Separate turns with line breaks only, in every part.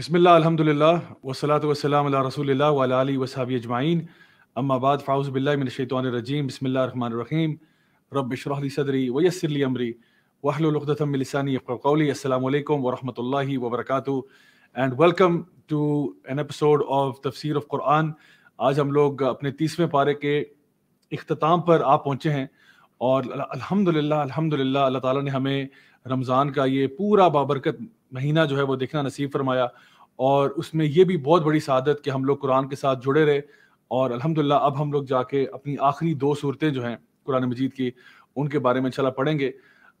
बिस्मिल्लाह अल्हम्दुलिल्लाह वसलात वसलाम अला रसूलिल्लाह रसूल वाली वसाबी अजमाइन अम्माबाद फ़ाउज़बिल्लाशैतरजीम बसमीम रबशरली सदरी वयसरली अमरी वहलतमिलसानी कौली अल्लाम वरहमल वबरक and welcome to an episode of तफसर ऑफ कुरान आज हम लोग अपने तीसवें पारे के अख्ताम पर आ पहुँचे हैं और अल्हम्दुलिल्लाह अल्हम्दुलिल्लाह अल्लाह ताला ने हमें रमज़ान का ये पूरा बाबरकत महीना जो है वो देखना नसीब फरमाया और उसमें ये भी बहुत बड़ी शादत कि हम लोग कुरान के साथ जुड़े रहे और अलहमदिल्ला अब हम लोग जाके अपनी आखिरी दो सूरतें जो हैं कुरान मजीद की उनके बारे में इंशाल्लाह पढ़ेंगे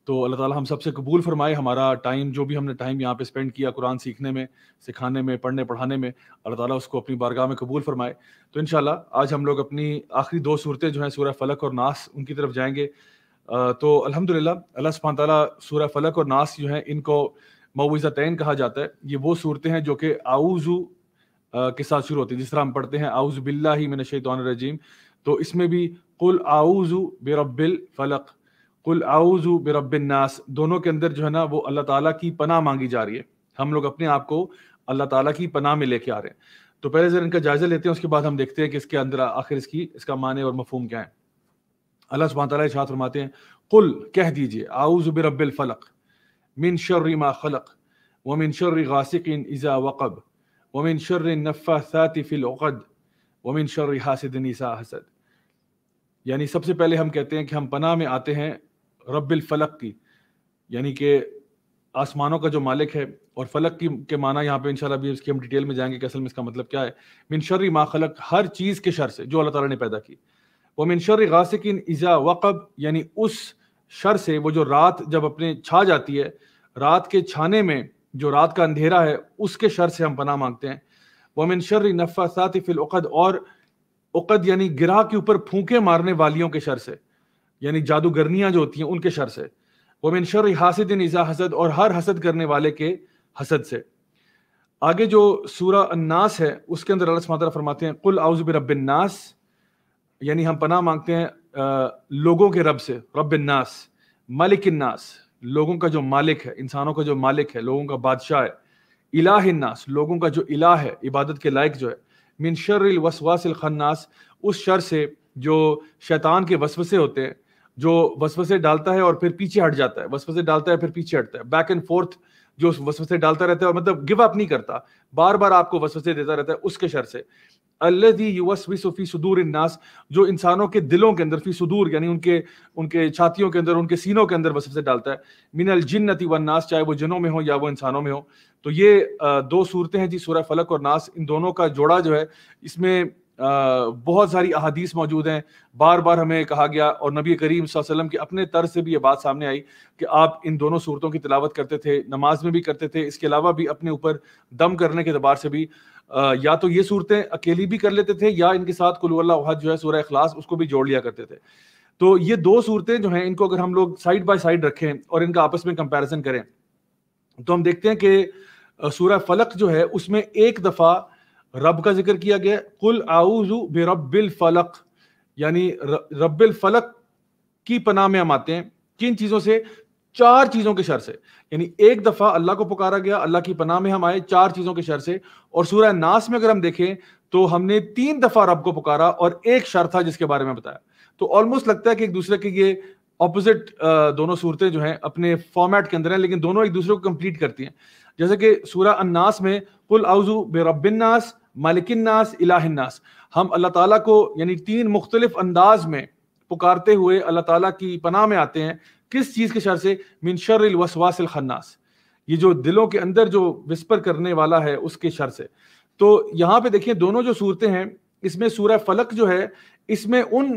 तो अल्लाह ताला हम सबसे कबूल फरमाए हमारा टाइम जो भी हमने टाइम यहाँ पे स्पेंड किया कुरान सीखने में सिखाने में पढ़ने पढ़ाने में अल्लाह ताला उसको अपनी बारगाह में कबूल फरमाए तो इन आज हम लोग अपनी आखिरी दो सूरतें जो हैं सूर्य फलक और नास उनकी तरफ जाएंगे तो अलहमदिल्ला अल्लाह सुबह तला सूर्य फलक और नास जो है इनको मऊज़तैन कहा जाता है ये वो सूरतें हैं जो कि आउज़ू के साथ शुरू होती है जिस तरह हम पढ़ते हैं आउज़ बिल्ला ही मैंने रजीम तो इसमें भी कुल आउजू बेरबिल फ़लक कुल आउज़ बिरबिलनास दोनों के अंदर जो है ना वो अल्लाह ताला की पनाह मांगी जा रही है हम लोग अपने आप को अल्लाह ताला की पनाह में लेके आ रहे हैं तो पहले जरा इनका जायजा लेते हैं उसके बाद हम देखते हैं कि इसके अंदर आखिर इसकी इसका माने और मफहम क्या है अल्लाह सुबह तला इशात फरमाते हैं कुल कह दीजिए आउज़ बेरबिल फ़लक من شر ما خلق ومن شر غاسق إذا وقب ومن شر النفاثات في العقد वमिन शर हासिद निसा हसद यानी सबसे पहले हम कहते हैं कि हम पनाह में आते हैं रब्बिल फलक की यानी कि आसमानों का जो मालिक है और फलक की के माना यहाँ पे इंशाल्लाह भी इसकी हम डिटेल में जाएंगे कि असल में इसका मतलब क्या है मिन शर्री मा खलक हर चीज़ के शर से जो अल्लाह ताला ने पैदा की वो मिन शर्री गासिकिन इज़ा वक़ब यानी उस शर से वो जो रात जब अपने छा जाती है रात के छाने में जो रात का अंधेरा है उसके शर से हम पना मांगते हैं वमिन शर नफ़ात फ़िलद और उकद यानी गिरा के ऊपर फूके मारने वालियों के शर से यानी जादूगरनियां जो होती हैं उनके शर से वमिन शर हासद इज़ा हसद और हर हसद करने वाले के हसद से आगे जो सूरा अन्नास है उसके अंदर अल्लाह फरमाते हैं कुल आउज़ रबन्नास यानी हम पना मांगते हैं लोगों के रब से रब नास मलिक नास लोगों का जो मालिक है इंसानों का जो मालिक है लोगों का बादशाह है इलाह नास लोगों का जो इलाह है इबादत के लायक जो है मिन शर्र वसवासिल खन्नास उस शर से जो शैतान के वसवसे होते हैं जो वसवसे डालता है और फिर पीछे हट जाता है वसवसे डालता है फिर पीछे हटता है बैक एंड फोर्थ जो वसवसे डालता रहता है और मतलब गिव अप नहीं करता बार बार आपको वसवसे देता रहता है उसके शर से अल्लदी सुफी सुदूर इन्नास जो इंसानों के दिलों के अंदर फ़ी सुदूर यानी उनके उनके छातियों के अंदर उनके सीनों के अंदर वसवसे डालता है मिनल जिन्नति व नास चाहे वो जिनों में हो या वो इंसानों में हो तो ये दो सूरतें हैं जी सूरह फलक और नास इन दोनों का जोड़ा जो है इसमें बहुत सारी अहादीस मौजूद हैं बार बार हमें कहा गया और नबी करीम वसल्लम के अपने तर से भी ये बात सामने आई कि आप इन दोनों सूरतों की तिलावत करते थे नमाज में भी करते थे इसके अलावा भी अपने ऊपर दम करने के अतबार से भी आ, या तो ये सूरतें अकेली भी कर लेते थे या इनके साथ कुल्लाहद जो है सूर्य अखलास उसको भी जोड़ लिया करते थे तो ये दो सूरतें जो हैं इनको अगर हम लोग साइड बाय साइड रखें और इनका आपस में कंपैरिजन करें तो हम देखते हैं कि सूर्य फलक जो है उसमें एक दफ़ा रब का जिक्र किया गया कुल आउजू बे फलक यानी रबिल फलक की पनाह में हम आते हैं किन चीज़ों से चार चीज़ों के शर से यानी एक दफ़ा अल्लाह को पुकारा गया अल्लाह की पनाह में हम आए चार चीज़ों के शर से और सूर्य नास में अगर हम देखें तो हमने तीन दफ़ा रब को पुकारा और एक शर था जिसके बारे में बताया तो ऑलमोस्ट लगता है कि एक दूसरे के ये ऑपोजिट दोनों सूरतें जो हैं अपने फॉर्मेट के अंदर हैं लेकिन दोनों एक दूसरे को कंप्लीट करती हैं जैसे कि सूर्य अन्नास में कुल आउजू बे रबिन नास मलिकन्नास इलाहन्नास हम अल्लाह ताला को यानी तीन मुख्तलिफ अंदाज में पुकारते हुए अल्लाह ताला की पनाह में आते हैं किस चीज़ के शर से मिन शर वसवासिल खन्नास ये जो दिलों के अंदर जो विस्पर करने वाला है उसके शर से तो यहाँ पे देखिए दोनों जो सूरतें हैं इसमें सूरह फलक जो है इसमें उन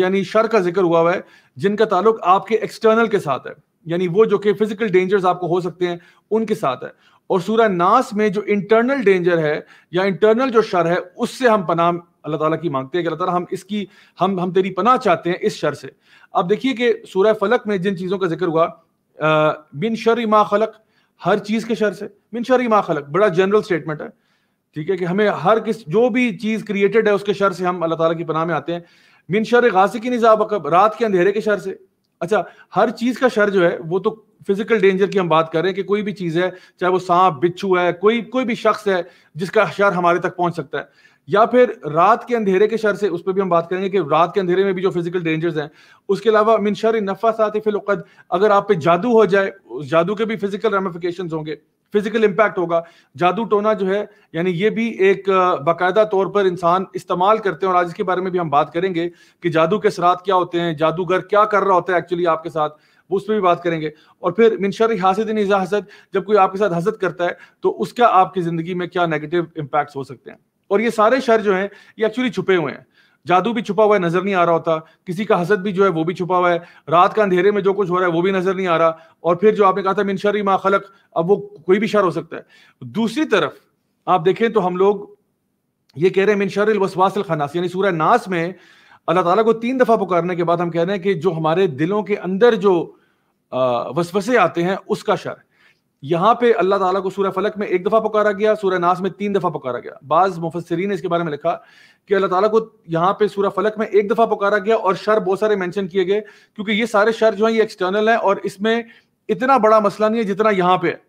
यानी शर का जिक्र हुआ हुआ है जिनका ताल्लुक आपके एक्सटर्नल के साथ है यानी वो जो कि फिजिकल डेंजर्स आपको हो सकते हैं उनके साथ है और सूरह नास में जो इंटरनल डेंजर है या इंटरनल जो शर है उससे हम पना अल्लाह ताला की मांगते हैं कि अल्लाह ताला हम इसकी हम हम तेरी पनाह चाहते हैं इस शर से अब देखिए कि सूरह फलक में जिन चीज़ों का जिक्र हुआ बिन शर मा खलक हर चीज़ के शर से बिन शर मा खलक बड़ा जनरल स्टेटमेंट है ठीक है कि हमें हर किस जो भी चीज़ क्रिएटेड है उसके शर से हम अल्लाह ताला की पनाह में आते हैं बिन शर गासी की निज़ाब रात के अंधेरे के शर से अच्छा हर चीज़ का शर जो है वो तो फिजिकल डेंजर की हम बात कर रहे हैं कि कोई भी चीज़ है चाहे वो सांप बिच्छू है कोई कोई भी शख्स है जिसका शर हमारे तक पहुंच सकता है या फिर रात के अंधेरे के शर से उस पर भी हम बात करेंगे कि रात के अंधेरे में भी जो फिजिकल डेंजर्स हैं उसके अलावा मिन शर ही फिलकद अगर आप पे जादू हो जाए उस जादू के भी फिजिकल रेमिफिकेशन होंगे फिजिकल इम्पैक्ट होगा जादू टोना जो है यानी ये भी एक बाकायदा तौर पर इंसान इस्तेमाल करते हैं और आज इसके बारे में भी हम बात करेंगे कि जादू के असरात क्या होते हैं जादूगर क्या कर रहा होता है एक्चुअली आपके साथ उस पर भी बात करेंगे और फिर मिनशर हासिदिन इज़ा हसद जब कोई आपके साथ हसद करता है तो उसका आपकी ज़िंदगी में क्या नेगेटिव इम्पैक्ट हो सकते हैं और ये सारे शर जो है ये एक्चुअली छुपे हुए हैं जादू भी छुपा हुआ है नजर नहीं आ रहा होता किसी का हसद भी जो है वो भी छुपा हुआ है रात का अंधेरे में जो कुछ हो रहा है वो भी नजर नहीं आ रहा और फिर जो आपने कहा था मिन मा खलक अब वो कोई भी शर हो सकता है दूसरी तरफ आप देखें तो हम लोग ये कह रहे हैं मिन वसवासल खनास यानी सूर्य नास में अल्लाह ताला को तीन दफा पुकारने के बाद हम कह रहे हैं कि जो हमारे दिलों के अंदर जो वसवसे आते हैं उसका शर यहाँ पे अल्लाह ताला को सूर्य फलक में एक दफ़ा पुकारा गया सूर्य नास में तीन दफ़ा पुकारा गया बाज़ मुफसरीन ने इसके बारे में लिखा कि अल्लाह ताला को यहाँ पे सूर्य फलक में एक दफ़ा पुकारा गया और शर बहुत सारे मेंशन किए गए क्योंकि ये सारे शर जो है ये एक्सटर्नल है और इसमें इतना बड़ा मसला नहीं है जितना यहाँ पे है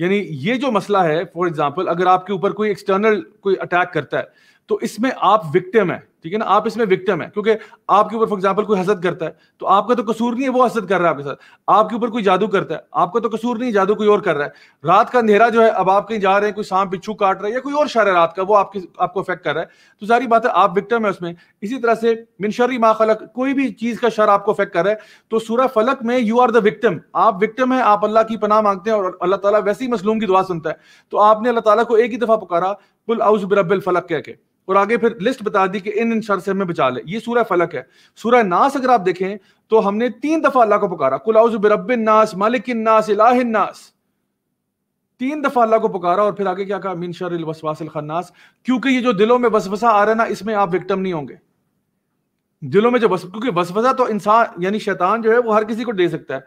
यानी ये जो मसला है फॉर एग्जाम्पल अगर आपके ऊपर कोई एक्सटर्नल कोई अटैक करता है तो इसमें आप विक्टिम है ठीक है ना आप इसमें विक्टिम है क्योंकि आपके ऊपर फॉर एग्जाम्पल कोई हसद करता है तो आपका तो कसूर नहीं है वो हसद कर रहा है आपके साथ आपके ऊपर कोई जादू करता है आपका तो कसूर नहीं जादू कोई और कर रहा है रात का अंधेरा जो है अब आप कहीं जा रहे हैं कोई सांप बिच्छू काट रहा है या कोई और शर है रात का वो आपके आपको अफेक्ट कर रहा है तो सारी बात है आप विक्टम है उसमें इसी तरह से मिनशरी मा खलक कोई भी चीज का शर आपको अफेक्ट कर रहा है तो सूर्य फलक में यू आर द विक्टम आप विक्टम है आप अल्लाह की पनाह मांगते हैं और अल्लाह तला वैसे ही मसलूम की दुआ सुनता है तो आपने अल्लाह तला को एक ही दफा पुकारा पुल आउज बिरबल फलक कह के और आगे फिर लिस्ट बता दी कि इन इन शर से हमें बचा ले ये सूरह फलक है सूरह नास अगर आप देखें तो हमने तीन दफा अल्लाह को पुकारा कुलाउज बिरबिन नास मालिक नास इलाहिन नास तीन दफा अल्लाह को पुकारा और फिर आगे क्या कहा मीन शर वसवासिल खन्नास क्योंकि ये जो दिलों में वसवसा आ रहा है ना इसमें आप विक्टम नहीं होंगे दिलों में जो बस क्योंकि वसवसा तो इंसान यानी शैतान जो है वो हर किसी को दे सकता है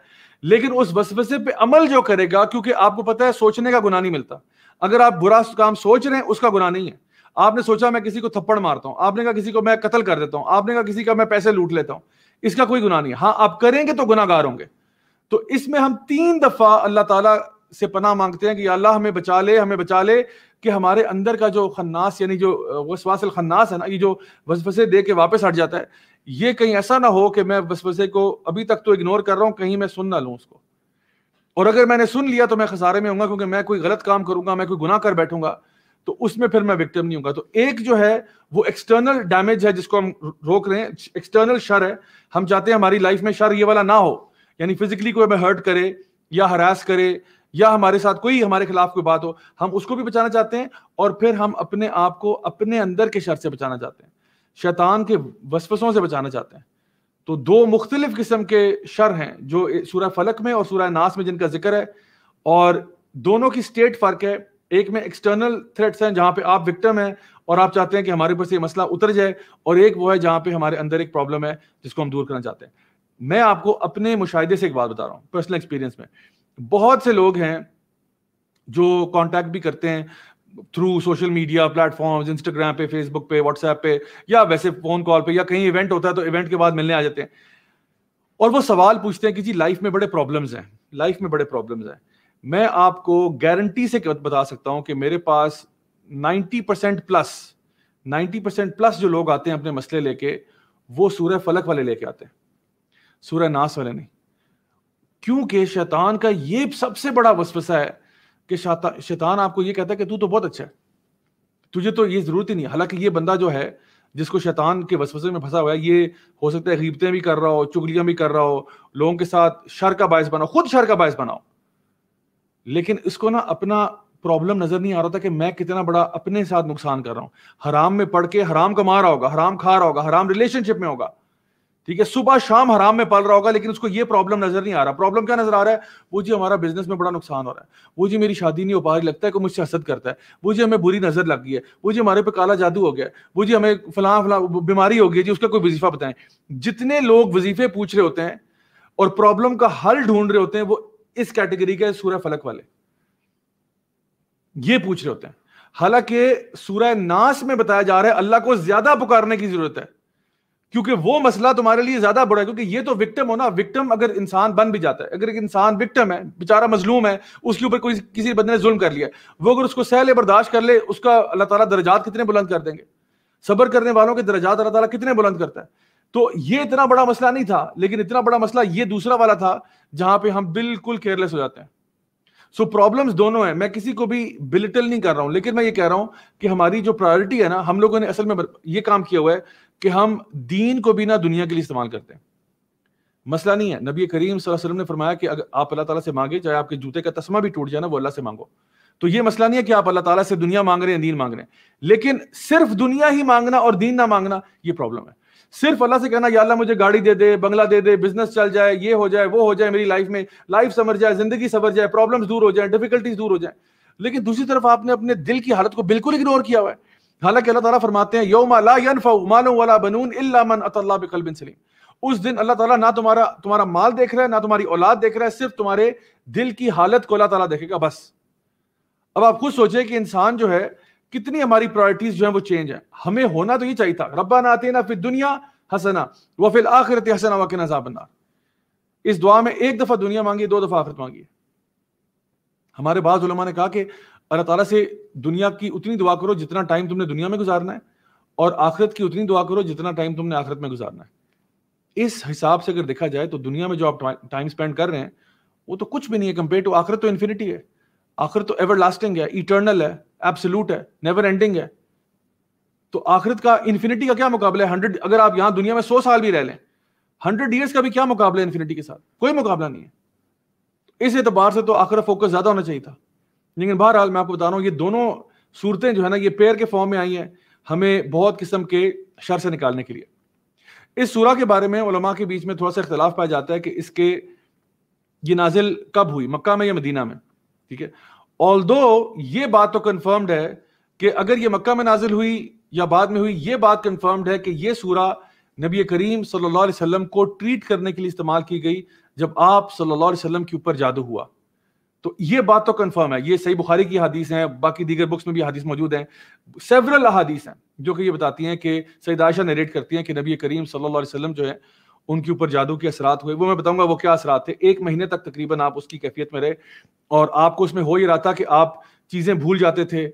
लेकिन उस वसवसे पे अमल जो करेगा क्योंकि आपको पता है सोचने का गुना नहीं मिलता अगर आप बुरा काम सोच रहे हैं उसका गुना नहीं है आपने सोचा मैं किसी को थप्पड़ मारता हूं आपने कहा किसी को मैं कत्ल कर देता हूं आपने कहा किसी का मैं पैसे लूट लेता हूँ इसका कोई गुना नहीं हाँ आप करेंगे तो गुनागार होंगे तो इसमें हम तीन दफा अल्लाह ताला से पना मांगते हैं कि अल्लाह हमें बचा ले हमें बचा ले कि हमारे अंदर का जो खन्नास यानी जो वसवासल खन्नास है ना ये जो वसफसे दे के वापस हट जाता है ये कहीं ऐसा ना हो कि मैं वसफसे को अभी तक तो इग्नोर कर रहा हूं कहीं मैं सुन ना लू उसको और अगर मैंने सुन लिया तो मैं खसारे में हूँ क्योंकि मैं कोई गलत काम करूंगा मैं कोई गुना कर बैठूंगा तो उसमें फिर मैं विक्टिम नहीं होगा तो एक जो है वो एक्सटर्नल डैमेज है जिसको हम रोक रहे हैं एक्सटर्नल शर है हम चाहते हैं हमारी लाइफ में शर ये वाला ना हो यानी फिजिकली कोई हमें हर्ट करे या हरास करे या हमारे साथ कोई हमारे खिलाफ कोई बात हो हम उसको भी बचाना चाहते हैं और फिर हम अपने आप को अपने अंदर के शर से बचाना चाहते हैं शैतान के वसफसों से बचाना चाहते हैं तो दो मुख्तलिफ किस्म के शर हैं जो सूर्य फलक में और सूर्य नास में जिनका जिक्र है और दोनों की स्टेट फर्क है एक में एक्सटर्नल थ्रेट्स हैं जहां पे आप विक्टिम हैं और आप चाहते हैं कि हमारे ऊपर से ये मसला उतर जाए और एक वो है जहां पे हमारे अंदर एक प्रॉब्लम है जिसको हम दूर करना चाहते हैं मैं आपको अपने मुशाहिदे से एक बात बता रहा हूँ पर्सनल एक्सपीरियंस में बहुत से लोग हैं जो कॉन्टैक्ट भी करते हैं through social media platform Instagram पे फेसबुक पे व्हाट्सएप पे या वैसे फोन कॉल पे या कहीं इवेंट होता है तो इवेंट के बाद मिलने आ जाते हैं और वो सवाल पूछते हैं कि जी लाइफ में बड़े प्रॉब्लम्स हैं लाइफ में बड़े प्रॉब्लम्स हैं मैं आपको गारंटी से बता सकता हूं कि मेरे पास 90 परसेंट प्लस 90 परसेंट प्लस जो लोग आते हैं अपने मसले लेके वो सूर्य फलक वाले लेके आते हैं सूर्य नास वाले नहीं क्योंकि शैतान का ये सबसे बड़ा वसवसा है कि शैतान आपको ये कहता है कि तू तो बहुत अच्छा है तुझे तो ये ज़रूरत ही नहीं हालांकि ये बंदा जो है जिसको शैतान के वसवसे में फंसा हुआ है ये हो सकता है गीबतें भी कर रहा हो चुगलियां भी कर रहा हो लोगों के साथ शर का बायस बनाओ खुद शर का बायस बनाओ लेकिन इसको ना अपना प्रॉब्लम नजर नहीं आ रहा था कि मैं कितना बड़ा अपने साथ नुकसान कर रहा हूं हराम में पढ़ के हराम कमा रहा होगा हराम खा रहा होगा हराम रिलेशनशिप में होगा ठीक है सुबह शाम हराम में पल रहा होगा लेकिन उसको ये प्रॉब्लम नजर नहीं आ रहा प्रॉब्लम क्या नजर आ रहा है वो जी हमारा बिजनेस में बड़ा नुकसान हो रहा है वो जी मेरी शादी नहीं हो पा रही लगता है कि मुझसे हसद करता है वो जी हमें बुरी नजर लग गई है वो जी हमारे पे काला जादू हो गया वो जी हमें फला फला बीमारी हो गई जी उसका कोई वजीफा बताएं जितने लोग वजीफे पूछ रहे होते हैं और प्रॉब्लम का हल ढूंढ रहे होते हैं वो इस कैटेगरी के सूर्य फलक वाले ये पूछ रहे होते हैं हालांकि सूर्य नास में बताया जा रहा है अल्लाह को ज्यादा पुकारने की जरूरत है क्योंकि वो मसला तुम्हारे लिए ज्यादा बड़ा है क्योंकि ये तो विक्टिम हो ना विक्टिम अगर इंसान बन भी जाता है अगर एक इंसान विक्टिम है बेचारा मजलूम है उसके ऊपर कोई किसी बंदे ने जुल्म कर लिया वो अगर उसको सहले बर्दाश्त कर ले उसका अल्लाह ताला दर्जात कितने बुलंद कर देंगे सबर करने वालों के दर्जात अल्लाह ताला कितने बुलंद करता है तो ये इतना बड़ा मसला नहीं था लेकिन इतना बड़ा मसला ये दूसरा वाला था जहां पे हम बिल्कुल केयरलेस हो जाते हैं सो so, प्रॉब्लम्स दोनों हैं मैं किसी को भी बिलिटल नहीं कर रहा हूं लेकिन मैं ये कह रहा हूं कि हमारी जो प्रायोरिटी है ना हम लोगों ने असल में ये काम किया हुआ है कि हम दीन को भी ना दुनिया के लिए इस्तेमाल करते हैं मसला नहीं है नबी करीम वसल्लम ने फरमाया कि अगर आप अल्लाह ताला से मांगे चाहे आपके जूते का तस्मा भी टूट जाए ना वो अल्लाह से मांगो तो ये मसला नहीं है कि आप अल्लाह ताला से दुनिया मांग रहे हैं दीन मांग रहे हैं लेकिन सिर्फ दुनिया ही मांगना और दीन ना मांगना ये प्रॉब्लम है सिर्फ अल्लाह से कहना या अल्लाह मुझे गाड़ी दे दे बंगला दे दे बिजनेस चल जाए ये हो जाए वो हो जाए मेरी लाइफ में लाइफ समझ जाए जिंदगी समझ जाए प्रॉब्लम दूर हो जाए डिफिकल्टीज दूर हो जाए लेकिन दूसरी तरफ आपने अपने दिल की हालत को बिल्कुल इग्नोर किया हुआ है हालांकि अल्लाह ताला फरमाते हैं यौमा बनून मन बिन सलीम उस दिन अल्लाह ताला ना तुम्हारा तुम्हारा माल देख रहा है ना तुम्हारी औलाद देख रहा है सिर्फ तुम्हारे दिल की हालत को अल्लाह ताला देखेगा बस अब आप खुद सोचे कि इंसान जो है कितनी हमारी प्रायोरिटीज जो है वो चेंज है हमें होना तो ये चाहिए था रब्बा आते ना फिर दुनिया हसना व फिर आखिरत हसना वाकिन अजाबनार इस दुआ में एक दफ़ा दुनिया मांगी दो दफ़ा आखिरत मांगी हमारे बाद ने कहा कि अल्लाह तला से दुनिया की उतनी दुआ करो जितना टाइम तुमने दुनिया में गुजारना है और आखिरत की उतनी दुआ करो जितना टाइम तुमने आखिरत में गुजारना है इस हिसाब से अगर देखा जाए तो दुनिया में जो आप टाइम स्पेंड कर रहे हैं वो तो कुछ भी नहीं है कंपेयर टू आखिरत तो इन्फिनिटी है आखिर तो एवर लास्टिंग है इटर्नल है एब्सोलूट है नेवर एंडिंग है तो आखिरत का इन्फिनिटी का क्या मुकाबला है हंड्रेड अगर आप यहां दुनिया में सौ साल भी रह लें हंड्रेड ईयर्स का भी क्या मुकाबला है इन्फिनिटी के साथ कोई मुकाबला नहीं है इस एतबार से तो आखिर फोकस ज्यादा होना चाहिए था लेकिन बहरहाल मैं आपको बता रहा हूँ ये दोनों सूरतें जो है ना ये पेयर के फॉर्म में आई हैं हमें बहुत किस्म के शर से निकालने के लिए इस सूरा के बारे में उलमा के बीच में थोड़ा सा इख्तलाफ पाया जाता है कि इसके ये नाजिल कब हुई मक्का में या मदीना में ठीक है ऑल दो ये बात तो कन्फर्म्ड है कि अगर ये मक्का में नाजिल हुई या बाद में हुई ये बात कन्फर्म्ड है कि ये सूरा नबी करीम सल्लल्लाहु अलैहि वसल्लम को ट्रीट करने के लिए इस्तेमाल की गई जब आप सल्लल्लाहु अलैहि वसल्लम के ऊपर जादू हुआ तो ये बात तो कन्फर्म है ये सही बुखारी की हदीस हैं बाकी दीगर बुक्स में भी हदीस मौजूद हैं सेवरल अहादीस हैं जो कि ये बताती हैं कि सईद आयशा नरेट करती हैं कि नबी करीम सल्लल्लाहु अलैहि वसल्लम जो है उनके ऊपर जादू के असरात हुए वो मैं बताऊंगा वो क्या असरात थे एक महीने तक तकरीबन आप उसकी कैफियत में रहे और आपको उसमें हो ही रहा था कि आप चीज़ें भूल जाते थे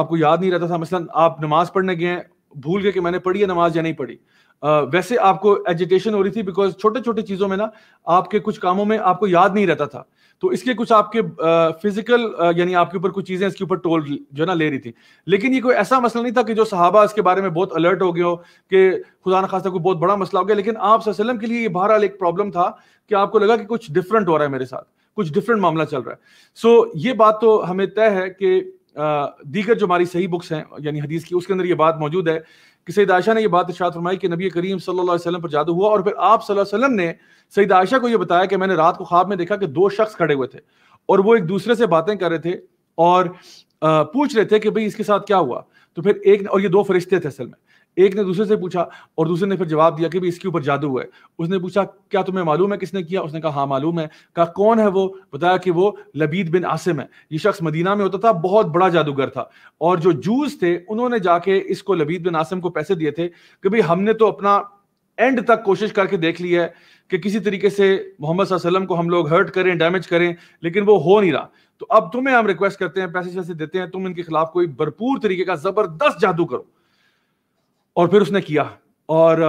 आपको याद नहीं रहता था मसलन आप नमाज पढ़ने गए भूल गए कि मैंने पढ़ी है नमाज या नहीं पढ़ी वैसे आपको एजिटेशन हो रही थी बिकॉज छोटे छोटे चीजों में ना आपके कुछ कामों में आपको याद नहीं रहता था तो इसके कुछ आपके फिजिकल यानी आपके ऊपर कुछ चीजें इसके ऊपर टोल जो ना ले रही थी लेकिन ये कोई ऐसा मसला नहीं था कि जो सहाबा इसके बारे में बहुत अलर्ट हो गए हो कि खुदा ना खासा कोई बहुत बड़ा मसला हो गया लेकिन आप सलम के लिए ये बहरहाल एक प्रॉब्लम था कि आपको लगा कि कुछ डिफरेंट हो रहा है मेरे साथ कुछ डिफरेंट मामला चल रहा है सो so, ये बात तो हमें तय है कि दीगर जो हमारी सही बुक्स हैं यानी हदीस की उसके अंदर ये बात मौजूद है कि सईद आयशा ने यह बात इशात फरमाई कि नबी करीम सल्लल्लाहु अलैहि वसल्लम पर जादू हुआ और फिर आप सल्लल्लाहु अलैहि वसल्लम ने सईद आयशा को यह बताया कि मैंने रात को ख्वाब में देखा कि दो शख्स खड़े हुए थे और वो एक दूसरे से बातें कर रहे थे और पूछ रहे थे कि भाई इसके साथ क्या हुआ तो फिर एक और ये दो फरिश्ते थे असल में एक ने दूसरे से पूछा और दूसरे ने फिर जवाब दिया कि भी इसके ऊपर जादू है उसने पूछा क्या तुम्हें मालूम है किसने किया उसने कहा हाँ मालूम है कहा कौन है वो बताया कि वो लबीद बिन आसिम है ये शख्स मदीना में होता था बहुत बड़ा जादूगर था और जो जूस थे उन्होंने जाके इसको लबीद बिन आसिम को पैसे दिए थे कि भाई हमने तो अपना एंड तक कोशिश करके देख ली है कि किसी तरीके से मोहम्मद सल्लम को हम लोग हर्ट करें डैमेज करें लेकिन वो हो नहीं रहा तो अब तुम्हें हम रिक्वेस्ट करते हैं पैसे वैसे देते हैं तुम इनके खिलाफ कोई भरपूर तरीके का जबरदस्त जादू करो और फिर उसने किया और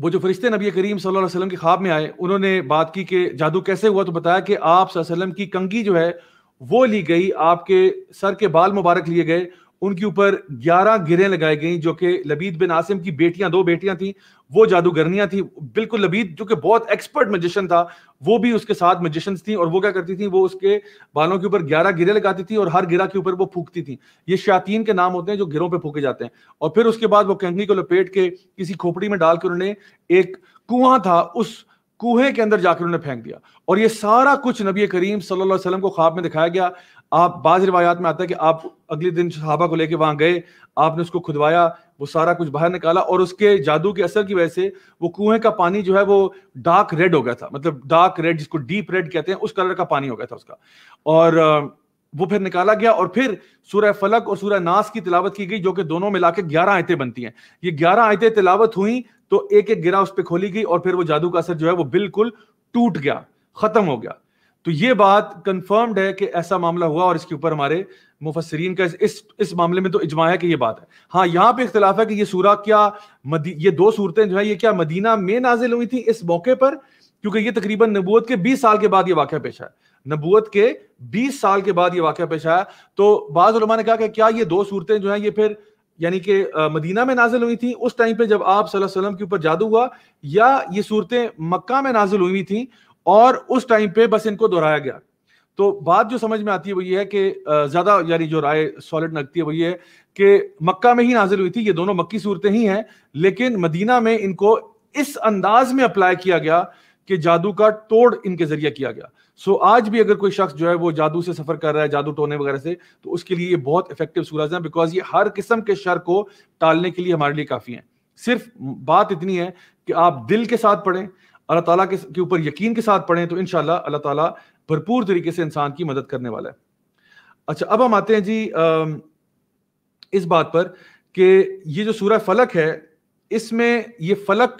वो जो फरिश्ते नबी करीम सल्लल्लाहु अलैहि वसल्लम के ख्वाब में आए उन्होंने बात की कि जादू कैसे हुआ तो बताया कि आप वसल्लम की कंगी जो है वो ली गई आपके सर के बाल मुबारक लिए गए उनके ऊपर 11 गिरें लगाई गई जो कि लबीद बिन आसिम की बेटियां दो बेटियां थी वो जादूगरनियां थी बिल्कुल लबीद जो कि बहुत एक्सपर्ट मजिशन था वो भी उसके साथ मजिशन थी और वो क्या करती थी वो उसके बालों के ऊपर ग्यारह गिरे लगाती थी और हर गिरा के ऊपर वो फूकती थी ये शातीन के नाम होते हैं जो गिरों पर फूके जाते हैं और फिर उसके बाद वो कंगनी को लपेट के किसी खोपड़ी में डालकर उन्होंने एक कुआं था उस कुएं के अंदर जाकर उन्होंने फेंक दिया और ये सारा कुछ नबी करीम सल्लल्लाहु अलैहि वसल्लम को ख्वाब में दिखाया गया आप बाज रिवायात में आता है कि आप अगले दिन सहाबा को लेके वहां गए आपने उसको खुदवाया वो सारा कुछ बाहर निकाला और उसके जादू के असर की वजह से वो कुएं का पानी जो है वो डार्क रेड हो गया था मतलब डार्क रेड जिसको डीप रेड कहते हैं उस कलर का पानी हो गया था उसका और वो फिर निकाला गया और फिर सूर्य फलक और सूर्य नास की तिलावत की गई जो कि दोनों मिला के ग्यारह आयतें बनती हैं ये ग्यारह आयतें तिलावत हुई तो एक एक गिरा उस पर खोली गई और फिर वो जादू का असर जो है वो बिल्कुल टूट गया खत्म हो गया तो ये बात कंफर्म्ड है कि ऐसा मामला हुआ और इसके ऊपर हमारे मुफसरीन का इस इस मामले में तो इजमा है कि ये बात है हाँ यहाँ पे इख्तलाफ है कि ये सूरा क्या ये दो सूरतें जो है ये क्या मदीना में नाजिल हुई थी इस मौके पर क्योंकि ये तकरीबन नबूत के 20 साल के बाद ये वाक्य पेश आया नबूत के 20 साल के बाद ये वाक्य पेश आया तो बाज़ा ने कहा कि क्या ये दो सूरतें जो है ये फिर यानी कि मदीना में नाजिल हुई थी उस टाइम पे जब आप सल्लल्लाहु अलैहि वसल्लम के ऊपर जादू हुआ या ये सूरतें मक्का में नाजिल हुई थी और उस टाइम पे बस इनको दोहराया गया तो बात जो समझ में आती है वो ये है कि ज्यादा यानी जो राय सॉलिड लगती है वो ये है कि मक्का में ही नाजिल हुई थी ये दोनों मक्की सूरतें ही हैं लेकिन मदीना में इनको इस अंदाज में अप्लाई किया गया कि जादू का तोड़ इनके जरिए किया गया सो आज भी अगर कोई शख्स जो है वो जादू से सफर कर रहा है जादू टोने वगैरह से तो उसके लिए ये बहुत इफेक्टिव सूरज है बिकॉज ये हर किस्म के शर को टालने के लिए हमारे लिए काफ़ी है सिर्फ बात इतनी है कि आप दिल के साथ पढ़ें अल्लाह ताला के, ऊपर यकीन के साथ पढ़ें तो इन अल्लाह ताला भरपूर तरीके से इंसान की मदद करने वाला है अच्छा अब हम आते हैं जी इस बात पर कि ये जो सूरह फलक है इसमें ये फलक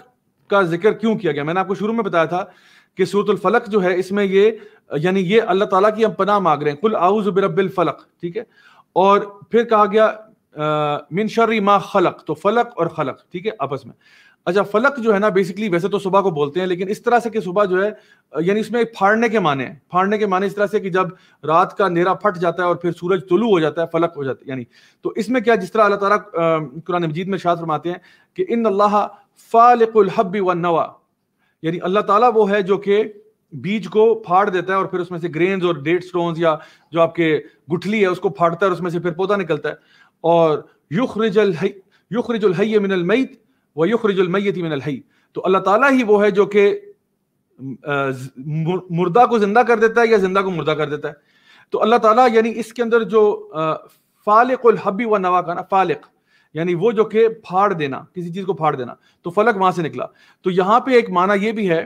का जिक्र क्यों किया गया मैंने आपको शुरू में बताया था कि सूरत फलक जो है इसमें ये यानी ये अल्लाह ताला की हम पनाह मांग रहे हैं कुल आउज फलक ठीक है और फिर कहा गया मिन शर्री मा खलक तो फलक और खलक ठीक है आपस में अच्छा फलक जो है ना बेसिकली वैसे तो सुबह को बोलते हैं लेकिन इस तरह से कि सुबह जो है यानी इसमें फाड़ने के माने फाड़ने के माने इस तरह से कि जब रात का नेरा फट जाता है और फिर सूरज तुलू हो जाता है फलक हो जाता है यानी तो इसमें क्या जिस तरह अल्लाह तारा कुरान मजीद में शाद फरमाते हैं कि इन अल्लाह फालकुल हब्बी व नवा यानी अल्लाह ताला वो है जो कि बीज को फाड़ देता है और फिर उसमें से ग्रेन और डेट स्टोन या जो आपके गुठली है उसको फाड़ता है और उसमें से फिर पौधा निकलता है और युखरिजल रिजुल हई मिनल मई व युखरजमैत मिन अलहई तो अल्लाह ताला ही वो है जो कि मुर्दा को जिंदा कर देता है या जिंदा को मुर्दा कर देता है तो अल्लाह ताला यानी इसके अंदर जो फालिकुल हबी व नवा का ना फालिक यानी वो जो कि फाड़ देना किसी चीज़ को फाड़ देना तो फलक वहां से निकला तो यहाँ पे एक माना ये भी है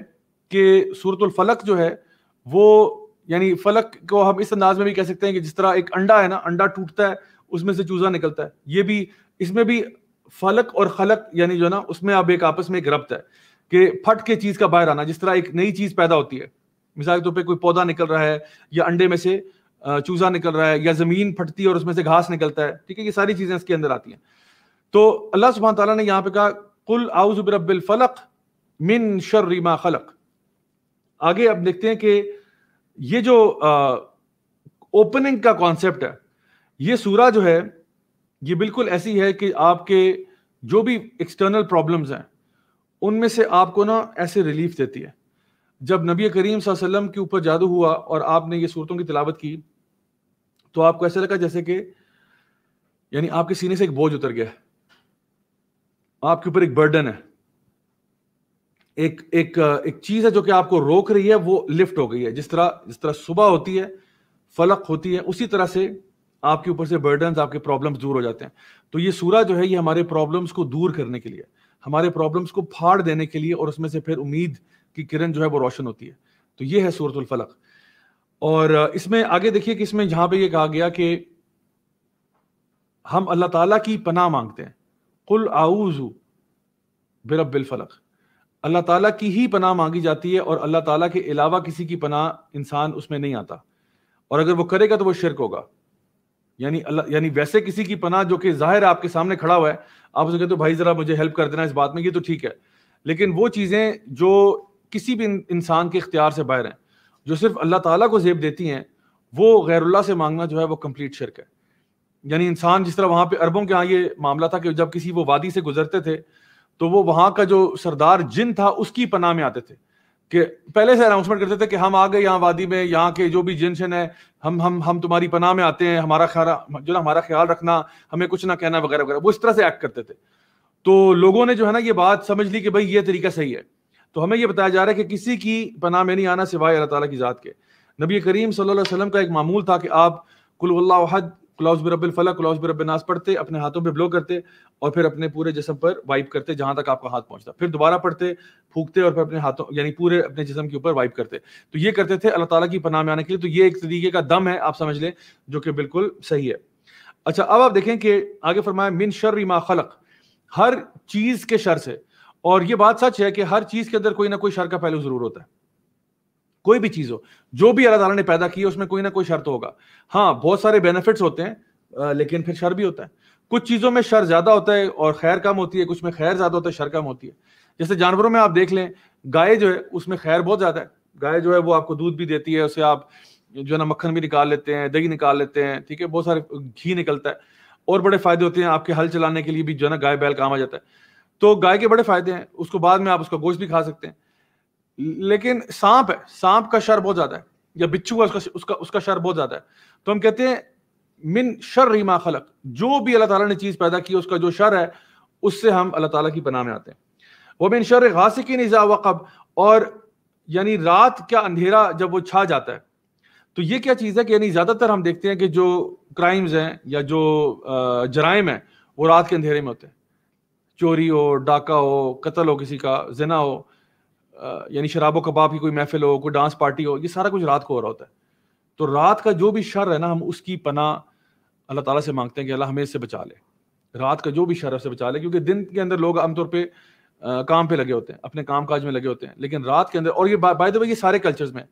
कि सूरतुल फलक जो है वो यानी फलक को हम इस अंदाज में भी कह सकते हैं कि जिस तरह एक अंडा है ना अंडा टूटता है उसमें से चूजा निकलता है ये भी इसमें भी फलक और खलक यानी जो ना उसमें अब एक आपस में एक रब्त है कि फट के चीज का बाहर आना जिस तरह एक नई चीज पैदा होती है मिसाल के तौर पर कोई पौधा निकल रहा है या अंडे में से चूजा निकल रहा है या जमीन फटती है और उसमें से घास निकलता है ठीक है ये सारी चीजें इसके अंदर आती हैं तो अल्लाह सुबह तला ने यहाँ पे कहा कुल आउजुबिल फलक मिन शर्रिमा खलक आगे अब देखते हैं कि ये जो ओपनिंग का कॉन्सेप्ट है ये सूरा जो है ये बिल्कुल ऐसी है कि आपके जो भी एक्सटर्नल प्रॉब्लम्स हैं उनमें से आपको ना ऐसे रिलीफ देती है जब नबी करीम वसल्लम के ऊपर जादू हुआ और आपने ये सूरतों की तिलावत की तो आपको ऐसा लगा जैसे कि यानी आपके सीने से एक बोझ उतर गया आपके ऊपर एक बर्डन है एक एक एक चीज है जो कि आपको रोक रही है वो लिफ्ट हो गई है जिस तरह जिस तरह सुबह होती है फलक होती है उसी तरह से आपके ऊपर से बर्डन आपके प्रॉब्लम दूर हो जाते हैं तो ये सूरा जो है ये हमारे प्रॉब्लम्स को दूर करने के लिए हमारे प्रॉब्लम्स को फाड़ देने के लिए और उसमें से फिर उम्मीद की किरण जो है वो रोशन होती है तो ये है सूरतुल फलक और इसमें आगे देखिए कि इसमें जहां पे ये कहा गया कि हम अल्लाह ताला की पनाह मांगते हैं कुल आऊजू बिरबिल फलक अल्लाह ताला की ही पनाह मांगी जाती है और अल्लाह ताला के अलावा किसी की पनाह इंसान उसमें नहीं आता और अगर वो करेगा तो वो शिरक होगा यानी अल्लाह यानी वैसे किसी की पनाह जो कि जाहिर है आपके सामने खड़ा हुआ है आप उसे कहते हो भाई जरा मुझे हेल्प कर देना इस बात में ये तो ठीक है लेकिन वो चीज़ें जो किसी भी इंसान के इख्तियार से बाहर हैं जो सिर्फ अल्लाह ताला को जेब देती हैं वो गैरुल्ला से मांगना जो है वो कम्प्लीट शिरक है यानी इंसान जिस तरह वहाँ पर अरबों के यहाँ ये मामला था कि जब किसी वो वादी से गुजरते थे तो वो वहाँ का जो सरदार जिन था उसकी पनाह में आते थे कि पहले से अनाउंसमेंट करते थे कि हम आ गए यहाँ वादी में यहाँ के जो भी जिनशन है हम हम हम तुम्हारी पनाह में आते हैं हमारा ख्याल जो ना हमारा ख्याल रखना हमें कुछ ना कहना वगैरह वगैरह वो इस तरह से एक्ट करते थे तो लोगों ने जो है ना ये बात समझ ली कि भाई ये तरीका सही है तो हमें ये बताया जा रहा है कि किसी की पनाह में नहीं आना सिवाय अल्लाह ताला की ज़ात के नबी करीम सल्लल्लाहु अलैहि वसल्लम का एक मामूल था कि आप कुल क्लॉज बिरबिल फला क्लॉज बिरबिल नास पढ़ते अपने हाथों पे ब्लो करते और फिर अपने पूरे जिसम पर वाइप करते जहां तक आपका हाथ पहुंचता फिर दोबारा पढ़ते फूकते और फिर अपने हाथों यानी पूरे अपने जिसम के ऊपर वाइप करते तो ये करते थे अल्लाह ताला की पनाह में आने के लिए तो ये एक तरीके का दम है आप समझ लें जो कि बिल्कुल सही है अच्छा अब आप देखें कि आगे फरमाया मिन शर मा खलक हर चीज के शर से और ये बात सच है कि हर चीज के अंदर कोई ना कोई शर का पहलू जरूर होता है कोई भी चीज हो जो भी अल्लाह ताला ने पैदा की है उसमें कोई ना कोई शर्त होगा हाँ बहुत सारे बेनिफिट्स होते हैं लेकिन फिर शर भी होता है कुछ चीजों में शर ज्यादा होता है और खैर कम होती है कुछ में खैर ज्यादा होता है शर कम होती है जैसे जानवरों में आप देख लें गाय जो है उसमें खैर बहुत ज्यादा है गाय जो है वो आपको दूध भी देती है उसे आप जो है ना मक्खन भी निकाल लेते हैं दही निकाल लेते हैं ठीक है बहुत सारे घी निकलता है और बड़े फायदे होते हैं आपके हल चलाने के लिए भी जो है ना गाय बैल काम आ जाता है तो गाय के बड़े फायदे हैं उसको बाद में आप उसका गोश्त भी खा सकते हैं लेकिन सांप है सांप का शर बहुत ज्यादा है या बिच्छू उसका उसका उसका शर बहुत ज्यादा है तो हम कहते हैं मिन शर रीमा खलक जो भी अल्लाह ताला ने चीज पैदा की उसका जो शर है उससे हम अल्लाह ताला की पनाह में आते हैं वह मिन शर गासिकिन इजा वकब और यानी रात का अंधेरा जब वो छा जाता है तो ये क्या चीज़ है कि यानी ज़्यादातर हम देखते हैं कि जो क्राइम्स हैं या जो जराइम हैं वो रात के अंधेरे में होते हैं चोरी हो डाका हो कत्ल हो किसी का जना हो यानी शराब कबाब की कोई महफिल हो कोई डांस पार्टी हो ये सारा कुछ रात को हो रहा होता है तो रात का जो भी शर है ना हम उसकी पना अल्लाह ताला से मांगते हैं कि अल्लाह हमें इससे बचा ले रात का जो भी शर उससे बचा ले क्योंकि दिन के अंदर लोग आमतौर पर काम पे लगे होते हैं अपने काम काज में लगे होते हैं लेकिन रात के अंदर और ये बाय द वे ये सारे कल्चर्स में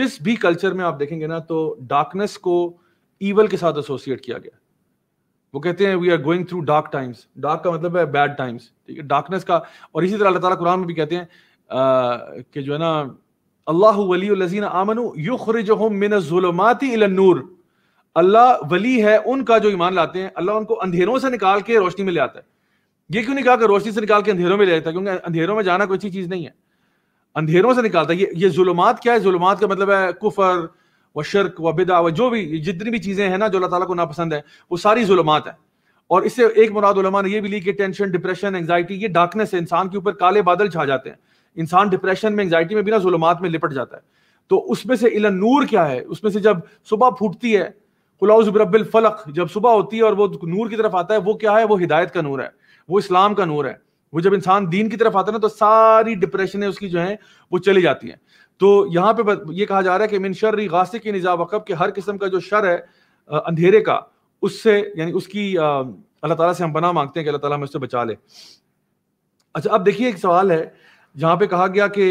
जिस भी कल्चर में आप देखेंगे ना तो डार्कनेस को ईवल के साथ एसोसिएट किया गया वो कहते हैं we are going through dark times dark का मतलब है बैड टाइम्स ठीक है डार्कनेस का और इसी तरह अल्लाह ताला कुरान में भी कहते हैं कि जो है ना अल्लाह वली लजीन आमनु युखरज नूर अल्लाह वली है उनका जो ईमान लाते हैं अल्लाह उनको अंधेरों से निकाल के रोशनी में ले आता है ये क्यों नहीं कहा कि रोशनी से निकाल के अंधेरों में ले जाता है क्योंकि अंधेरों में जाना कोई अच्छी चीज़ नहीं है अंधेरों से निकालता है ये ये जुलमात क्या है जुलमात का मतलब है कुफर व शर्क व बिदा व जो भी जितनी भी चीज़ें हैं ना जो अल्लाह ताला को नापसंद है वो सारी जुलमात है और इससे एक मुराद ने ये भी ली कि टेंशन डिप्रेशन एंगजाइटी ये डार्कनेस है इंसान के ऊपर काले बादल छा जाते हैं इंसान डिप्रेशन में एंगजाइटी में बिना जुलमात में लिपट जाता है तो उसमें से इला नूर क्या है उसमें से जब सुबह फूटती है खुलाउजबिल फलक जब सुबह होती है और वो नूर की तरफ आता है वो क्या है वो हिदायत का नूर है वो इस्लाम का नूर है वो जब इंसान दीन की तरफ आता है ना तो सारी डिप्रेशन है उसकी जो है वो चली जाती है तो यहाँ पे ये कहा जा रहा है कि मिन शर्री गास की निजा वकब के हर किस्म का जो शर है अंधेरे का उससे यानी उसकी अल्लाह ताला से हम बना मांगते हैं कि अल्लाह ताला हमें उससे बचा ले अच्छा अब देखिए एक सवाल है जहां पे कहा गया कि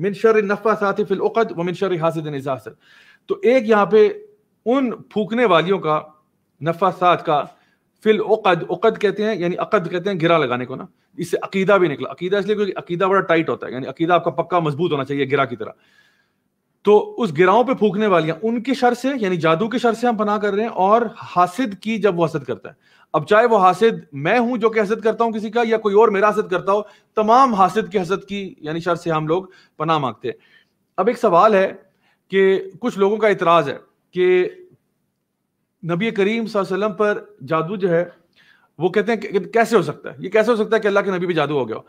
मिन शर नफा साथी फिल उकद व मिन शर हासिद हसद तो एक यहां पे उन फूकने वालियों का नफा सात का फिल उकद उकद कहते हैं यानी अकद कहते हैं गिरा लगाने को ना इससे अकीदा भी निकला अकीदा इसलिए क्योंकि अकीदा बड़ा टाइट होता है यानी अकीदा आपका पक्का मजबूत होना चाहिए गिरा की तरह तो उस गिराओं पे फूकने वालियां उनकी शर से यानी जादू की शर से हम पना कर रहे हैं और हासिद की जब वो हसद करता है अब चाहे वो हासिद मैं हूं जो कि हसद करता हूं किसी का या कोई और मेरा हसद करता हो तमाम हासिद की हसद की यानी शर से हम लोग पना मांगते हैं अब एक सवाल है कि कुछ लोगों का एतराज़ है कि नबी करीम वसल्लम पर जादू जो है वो कहते हैं कि कैसे हो सकता है ये कैसे हो सकता है कि अल्लाह के नबी पे जादू हो गया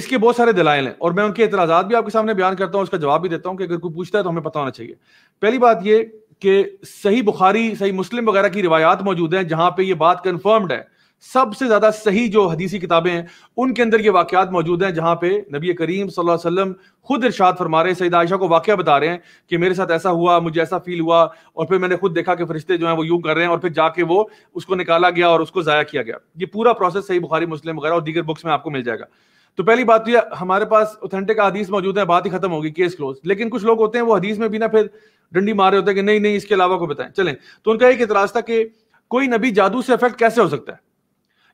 इसके बहुत सारे दलाइल हैं और मैं उनके एतराज़ात भी आपके सामने बयान करता हूँ उसका जवाब भी देता हूँ कि अगर कोई पूछता है तो हमें पता होना चाहिए पहली बात ये कि सही बुखारी सही मुस्लिम वगैरह की रिवायात मौजूद हैं जहां पे ये बात कन्फर्म्ड है सबसे ज्यादा सही जो हदीसी किताबें हैं उनके अंदर ये वाक्यात मौजूद हैं जहां पे नबी करीम सल्लल्लाहु अलैहि वसल्लम खुद इरशाद फरमा रहे सईद आयशा को वाक्य बता रहे हैं कि मेरे साथ ऐसा हुआ मुझे ऐसा फील हुआ और फिर मैंने खुद देखा कि फरिश्ते जो हैं वो यूं कर रहे हैं और फिर जाके वो उसको निकाला गया और उसको ज़ाया किया गया ये पूरा प्रोसेस सही बुखारी मुस्लिम वगैरह और दीगर बुक्स में आपको मिल जाएगा तो पहली बात तो यह हमारे पास ऑथेंटिक हदीस मौजूद है बात ही खत्म होगी केस क्लोज लेकिन कुछ लोग होते हैं वो हदीस में भी ना फिर डंडी मारे होते हैं कि नहीं नहीं इसके अलावा को बताएं चलें तो उनका एक इतराज था कि कोई नबी जादू से अफेक्ट कैसे हो सकता है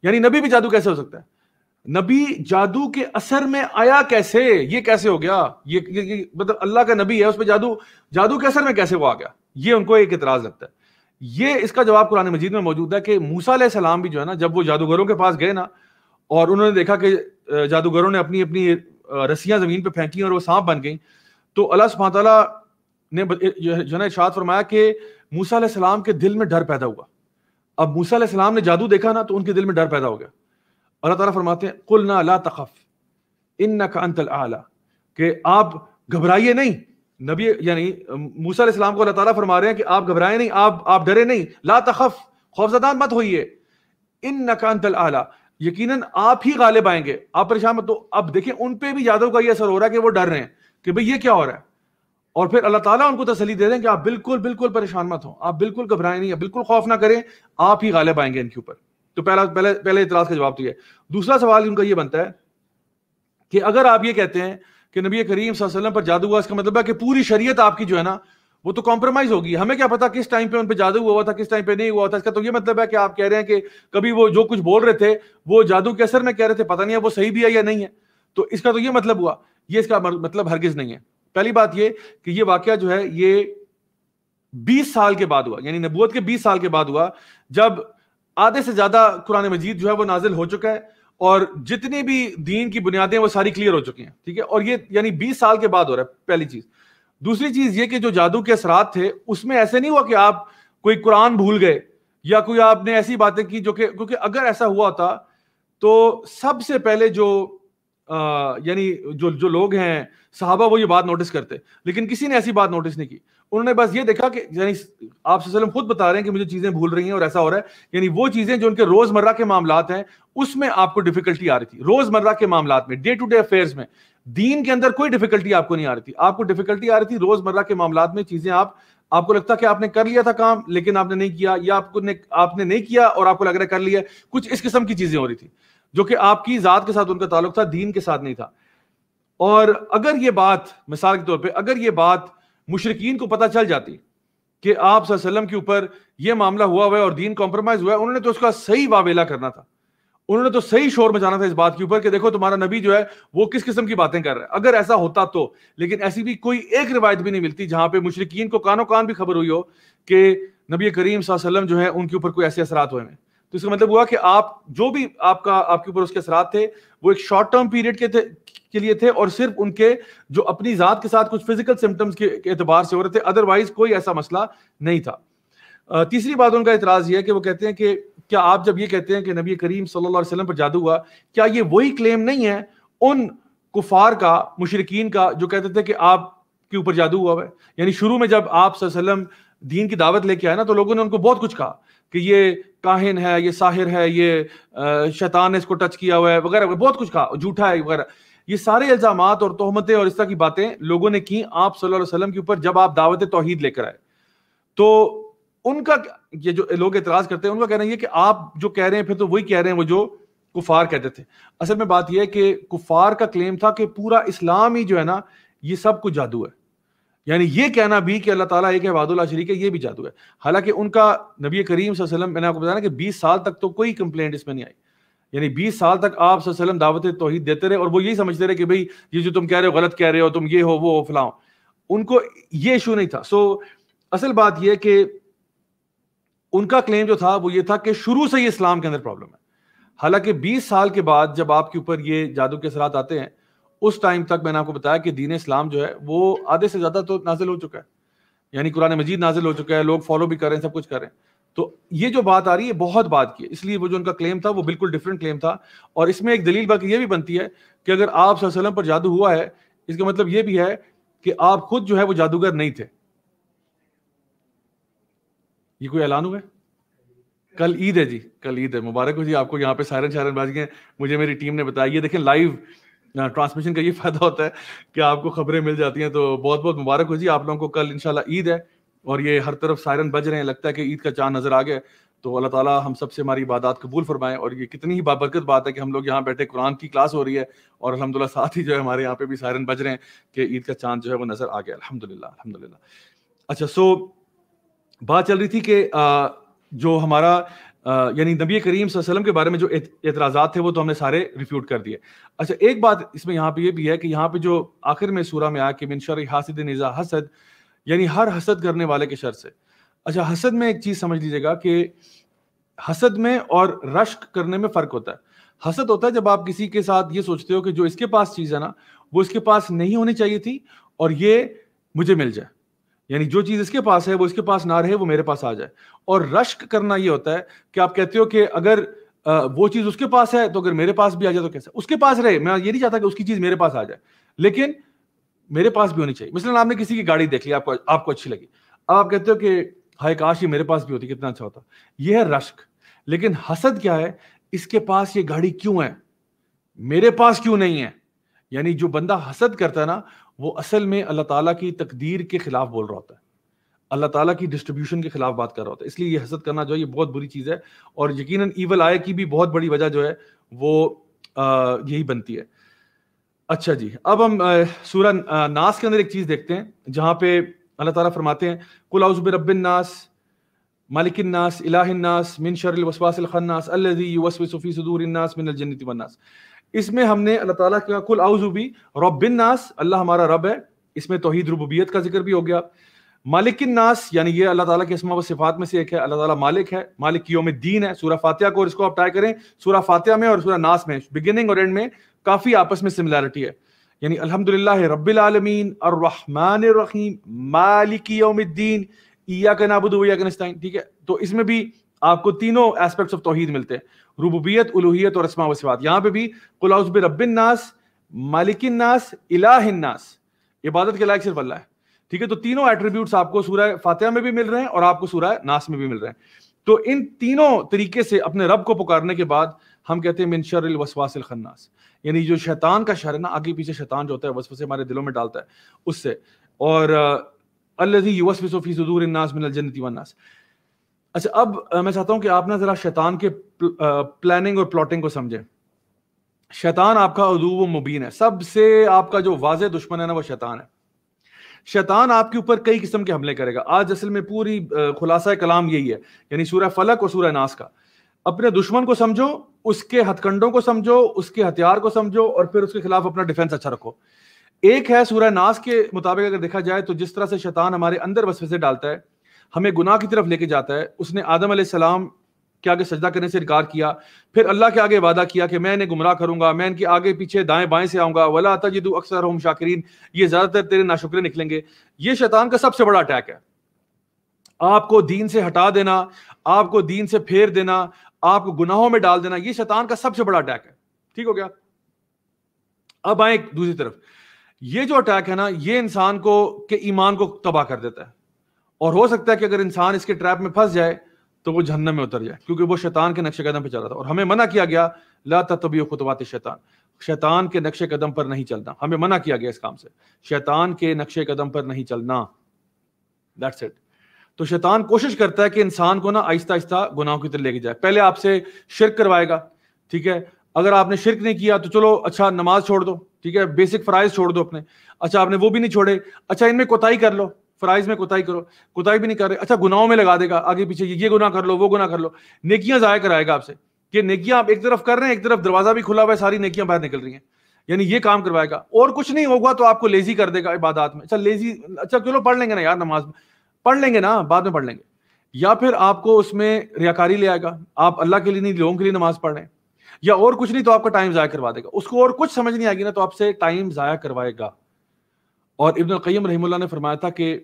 यानी नबी भी जादू कैसे हो सकता है नबी जादू के असर में आया कैसे ये कैसे हो गया ये, ये मतलब अल्लाह का नबी है उस पर जादू जादू के असर में कैसे वो आ गया ये उनको एक इतराज लगता है ये इसका जवाब कुरान मजीद में मौजूद है कि मूसा सलाम भी जो है ना जब वो जादूगरों के पास गए ना और उन्होंने देखा कि जादूगरों ने अपनी अपनी रस्सियां जमीन पर फेंकी और वो सांप बन गई तो अल्लाह सुबह तला ने जो है इशाद फरमाया कि मूसा सलाम के दिल में डर पैदा हुआ अब मूसा सलाम ने जादू देखा ना तो उनके दिल में डर पैदा हो गया अल्लाह ताला फरमाते हैं कुल ना ला तखफ इन न का अंतल आला कि आप घबराइए नहीं नबी यानी मूसा सलाम को अल्लाह ताला फरमा रहे हैं कि आप घबराए नहीं आप आप डरे नहीं ला तखफ खौफजदा मत होइए इन न का अंतल आला यकीनन आप ही गालिब आएंगे आप परेशान मत हो अब देखें उन पे भी यादव का ये असर हो रहा है कि वो डर रहे हैं कि भाई ये क्या हो रहा है और फिर अल्लाह ताला उनको तसली दे रहे हैं कि आप बिल्कुल बिल्कुल परेशान मत हो आप बिल्कुल घबराएं नहीं बिल्कुल खौफ ना करें आप ही गालिब आएंगे इनके ऊपर तो पहला पहले पहले इतराज का जवाब तो यह दूसरा सवाल उनका यह बनता है कि अगर आप ये कहते हैं कि नबी करीम वसल्लम पर जादू हुआ इसका मतलब है कि पूरी शरीयत आपकी जो है ना वो तो कॉम्प्रोमाइज होगी हमें क्या पता किस टाइम पे उन पे जादू हुआ था किस टाइम पे नहीं हुआ था इसका तो ये मतलब है कि आप कह रहे हैं कि कभी वो जो कुछ बोल रहे थे वो जादू के असर में कह रहे थे पता नहीं है वो सही भी है या नहीं है तो इसका तो ये मतलब हुआ ये इसका मतलब हरगिज नहीं है पहली बात ये कि ये वाक्य जो है ये बीस साल के बाद हुआ यानी नबूत के बीस साल के बाद हुआ जब आधे से ज्यादा कुरान मजीद जो है वो नाजिल हो चुका है और जितनी भी दीन की बुनियादें वो सारी क्लियर हो चुकी हैं ठीक है और ये यानी 20 साल के बाद हो रहा है पहली चीज दूसरी चीज ये कि जो जादू के असरात थे उसमें ऐसे नहीं हुआ कि आप कोई कुरान भूल गए या कोई आपने ऐसी बातें की जो कि क्योंकि अगर ऐसा हुआ था तो सबसे पहले जो यानी जो जो लोग हैं साहबा वो ये बात नोटिस करते लेकिन किसी ने ऐसी बात नोटिस नहीं की उन्होंने बस ये देखा कि यानी आप वसल्लम खुद बता रहे हैं कि मुझे चीज़ें भूल रही हैं और ऐसा हो रहा है यानी वो चीज़ें जो उनके रोज़मर्रा के मामला हैं उसमें आपको डिफिकल्टी आ रही थी रोज़मर्रा के मामला में डे टू डे अफेयर्स में दीन के अंदर कोई डिफिकल्टी आपको नहीं आ रही थी आपको डिफिकल्टी आ रही थी रोजमर्रा के मामला में चीजें आप आपको लगता कि आपने कर लिया था काम लेकिन आपने नहीं किया या आपको ने, आपने नहीं किया और आपको लग रहा है कर लिया कुछ इस किस्म की चीजें हो रही थी जो कि आपकी जात के साथ उनका ताल्लुक था दीन के साथ नहीं था और अगर ये बात मिसाल के तौर पर अगर ये बात मुशरकिन को पता चल जाती कि आप के ऊपर यह मामला हुआ हुआ है और दीन कॉम्प्रोमाइज हुआ है उन्होंने तो उसका सही वावेला करना था उन्होंने तो सही शोर में जाना था इस बात के ऊपर कि देखो तुम्हारा नबी जो है वो किस किस्म की बातें कर रहा है अगर ऐसा होता तो लेकिन ऐसी भी कोई एक रिवायत भी नहीं मिलती जहां पे मुशरकिन को कानो कान भी खबर हुई हो कि नबी करीम सलम जो है उनके ऊपर कोई ऐसे असरात हुए हैं तो इसका मतलब हुआ कि आप जो भी आपका आपके ऊपर उसके असरात थे वो एक शॉर्ट टर्म पीरियड के थे के लिए थे और सिर्फ उनके जो अपनी जात के साथ कुछ फिजिकल सिम्टम्स के एतबार से हो रहे थे अदरवाइज कोई ऐसा मसला नहीं था तीसरी बात उनका इतराज़ यह है कि वो कहते हैं कि क्या आप जब ये कहते हैं कि नबी करीम सल्लल्लाहु अलैहि वसल्लम पर जादू हुआ क्या ये वही क्लेम नहीं है उन कुफार का मुशरकिन का जो कहते थे कि आप के ऊपर जादू हुआ है यानी शुरू में जब आप वसल्लम दीन की दावत लेके आए ना तो लोगों ने उनको बहुत कुछ कहा कि ये काहिन है ये साहिर है ये शैतान ने इसको टच किया हुआ है वगैरह बहुत कुछ कहा झूठा है वगैरह ये सारे इल्ज़ाम और तोहमतें और इस तरह की बातें लोगों ने की आप सल्लल्लाहु अलैहि वसल्लम के ऊपर जब आप दावत तोहहीद लेकर आए तो उनका ये जो लोग एतराज करते हैं उनका कहना यह कि आप जो कह रहे हैं फिर तो वही कह रहे हैं वो जो कुफार कहते थे असल में बात यह है कि कुफार का क्लेम था कि पूरा इस्लाम ही जो है ना ये सब कुछ जादू है यानी ये कहना भी कि अल्लाह ताला एक है वादुल्ला शरीक है ये भी जादू है हालांकि उनका नबी करीम वसल्लम मैंने आपको बताया कि बीस साल तक तो कोई कंप्लेंट इसमें नहीं आई यानी बीस साल तक आप वसल्लम दावत तोहहीद देते रहे और वो यही समझते रहे कि भाई ये जो तुम कह रहे हो गलत कह रहे हो तुम ये हो वो हो फलाओ उनको ये इशू नहीं था सो असल बात यह कि उनका क्लेम जो था वो ये था कि शुरू से ही इस्लाम के अंदर प्रॉब्लम है हालांकि 20 साल के बाद जब आपके ऊपर ये जादू के असरात आते हैं उस टाइम तक मैंने आपको बताया कि दीन इस्लाम जो है वो आधे से ज़्यादा तो नाजिल हो चुका है यानी कुरान मजीद नाजिल हो चुका है लोग फॉलो भी करें सब कुछ करें तो ये जो बात आ रही है बहुत बात की इसलिए वो जो उनका क्लेम था वो बिल्कुल डिफरेंट क्लेम था और इसमें एक दलील बाकी ये भी बनती है कि अगर आप वसल्लम पर जादू हुआ है इसका मतलब ये भी है कि आप खुद जो है वो जादूगर नहीं थे ये कोई ऐलान हुआ है कल ईद है जी कल ईद है मुबारक हो जी आपको यहाँ पे सायरन शायरन बाज गए मुझे मेरी टीम ने बताया ये देखें लाइव ट्रांसमिशन का ये फायदा होता है कि आपको खबरें मिल जाती हैं तो बहुत बहुत मुबारक हो जी आप लोगों को कल इंशाल्लाह ईद है और ये हर तरफ सायरन बज रहे हैं लगता है कि ईद का चांद नजर आ गया तो अल्लाह ताला हम सबसे हमारी इबादत कबूल फरमाए और ये कितनी ही बाबरकत बात है कि हम लोग यहाँ बैठे कुरान की क्लास हो रही है और अलहमदिल्ला साथ ही जो है हमारे यहाँ पे भी सायरन बज रहे हैं कि ईद का चांद जो है वो नजर आ गया अलहमदिल्ला अलहमदिल्ला अच्छा सो बात चल रही थी कि जो हमारा यानी नबी करीम वसल्लम के बारे में जो एतराज़ात थे वो तो हमने सारे रिफ्यूट कर दिए अच्छा एक बात इसमें यहाँ पे ये भी है कि यहाँ पे जो आखिर में सूरा में आया कि मिन शर हासिद निज़ा हसद यानी हर हसद करने वाले के शर से अच्छा हसद में एक चीज़ समझ लीजिएगा कि हसद में और रश्क करने में फ़र्क होता है हसद होता है जब आप किसी के साथ ये सोचते हो कि जो इसके पास चीज़ है ना वो इसके पास नहीं होनी चाहिए थी और ये मुझे मिल जाए यानी जो चीज इसके पास है वो इसके पास ना रहे वो मेरे पास आ जाए और रश्क करना ये होता है कि आप कहते हो कि अगर वो चीज उसके पास है तो अगर मेरे पास भी आ जाए तो कैसे उसके पास रहे मैं ये नहीं चाहता कि उसकी चीज मेरे पास आ जाए लेकिन मेरे पास भी होनी चाहिए मिसलन आपने किसी की गाड़ी देख ली आपको आपको अच्छी लगी अब आप कहते हो कि हाय काश ये मेरे पास भी होती कितना अच्छा होता यह है रश्क लेकिन हसद क्या है इसके पास ये गाड़ी क्यों है मेरे पास क्यों नहीं है यानी जो बंदा हसद करता है ना वो असल में अल्लाह ताला की तकदीर के खिलाफ बोल रहा होता है अल्लाह ताला की डिस्ट्रीब्यूशन के खिलाफ बात कर रहा होता है इसलिए ये हसद करना जो है ये बहुत बुरी चीज़ है और यकीनन ईवल आय की भी बहुत बड़ी वजह जो है वो यही बनती है अच्छा जी अब हम सूरा नास के अंदर एक चीज़ देखते हैं जहाँ पे अल्लाह ताला फरमाते हैं कुल आउज़ रबिन नास मालिकिन नास इलाहिन नास मिन शरल वसवासिल खन्नास अल्लज़ी युवसविसु फी सुदूरिन नास मिनल जन्नति वन्नास इसमें हमने अल्लाह ताला के कुल आउजूबी रबिन नास अल्लाह हमारा रब है इसमें तोहद रुबूबियत का जिक्र भी हो गया मालिकिन नास यानी ये अल्लाह ताला के इसमा व सिफात में से एक है अल्लाह ताला मालिक है मालिक की योम दीन है सूरह फातिहा को और इसको आप ट्राई करें सूरह फातिहा में और सूरह नास में बिगिनिंग और एंड में काफ़ी आपस में सिमिलैरिटी है यानी अल्हम्दुलिल्लाह रब्बिल अलहमदिल्ला रबालमीन अर्रहमान रहीम मालिक योम दीन ईया का नाबुद ईया ठीक है तो इसमें भी आपको तीनों एस्पेक्ट्स ऑफ तोहहीद मिलते हैं रुबूबियत उलूहियत और असमा वसीफात यहाँ पे भी कुलाउस रबिन नास मालिकिन नास इलाहिन इबादत के लायक सिर्फ अल्लाह है ठीक है तो तीनों एट्रीब्यूट्स आपको सूर्य फातिहा में भी मिल रहे हैं और आपको सूर्य नास में भी मिल रहे हैं तो इन तीनों तरीके से अपने रब को पुकारने के बाद हम कहते हैं मिनशर वसवासिल खन्नास यानी जो शैतान का शहर है ना आगे पीछे शैतान जो होता है वसवसे हमारे दिलों में डालता है उससे और अल्लाजी युवसफ़ी सदूर नास मिनल जन्नति वन्नास अच्छा अब मैं चाहता हूं कि आप ना जरा शैतान के प्लानिंग और प्लॉटिंग को समझें शैतान आपका अदूब मुबीन है सबसे आपका जो वाज दुश्मन है ना वो शैतान है शैतान आपके ऊपर कई किस्म के हमले करेगा आज असल में पूरी खुलासा कलाम यही है यानी सूर्य फलक और सूर्य नास का अपने दुश्मन को समझो उसके हथकंडों को समझो उसके हथियार को समझो और फिर उसके खिलाफ अपना डिफेंस अच्छा रखो एक है सूर्य नास के मुताबिक अगर देखा जाए तो जिस तरह से शैतान हमारे अंदर वसफे से डालता है हमें गुनाह की तरफ लेके जाता है उसने आदम सलाम के आगे सजदा करने से इनकार किया फिर अल्लाह के आगे वादा किया कि मैं इन्हें गुमराह करूंगा मैं इनके आगे पीछे दाएं बाएं से आऊंगा वला तजिदु अक्सर हम शाकिरीन ये ज़्यादातर तेरे नाशुक्रे निकलेंगे ये शैतान का सबसे बड़ा अटैक है आपको दीन से हटा देना आपको दीन से फेर देना आपको गुनाहों में डाल देना ये शैतान का सबसे बड़ा अटैक है ठीक हो गया अब आए दूसरी तरफ ये जो अटैक है ना ये इंसान को के ईमान को तबाह कर देता है और हो सकता है कि अगर इंसान इसके ट्रैप में फंस जाए तो वो जहन्नम में उतर जाए क्योंकि वो शैतान के नक्शे कदम पर चल रहा था और हमें मना किया गया ला तबी खुतवात शैतान शैतान के नक्शे कदम पर नहीं चलना हमें मना किया गया इस काम से शैतान के नक्शे कदम पर नहीं चलना दैट्स इट तो शैतान कोशिश करता है कि इंसान को ना आहिस्ता आहिस्ता गुनाहों की तरफ लेके जाए पहले आपसे शिरक करवाएगा ठीक है अगर आपने शिरक नहीं किया तो चलो अच्छा नमाज छोड़ दो ठीक है बेसिक फराइज छोड़ दो अपने अच्छा आपने वो भी नहीं छोड़े अच्छा इनमें कोताही कर लो फराइज में कोताही करो कोताही भी नहीं कर रहे अच्छा गुनाहों में लगा देगा आगे पीछे ये, गुना कर लो वो गुना कर लो नेकियां ज़ाया कराएगा आपसे कि नेकियां आप एक तरफ कर रहे हैं एक तरफ दरवाजा भी खुला हुआ है सारी नेकियां बाहर निकल रही हैं यानी ये काम करवाएगा और कुछ नहीं होगा तो आपको लेजी कर देगा इबादत में अच्छा लेजी अच्छा चलो पढ़ लेंगे ना यार नमाज में पढ़ लेंगे ना बाद में पढ़ लेंगे या फिर आपको उसमें रियाकारी ले आएगा आप अल्लाह के लिए नहीं लोगों के लिए नमाज पढ़ रहे हैं या और कुछ नहीं तो आपका टाइम ज़ाया करवा देगा उसको और कुछ समझ नहीं आएगी ना तो आपसे टाइम ज़ाया करवाएगा और इब्न कईम रही ने फरमाया था कि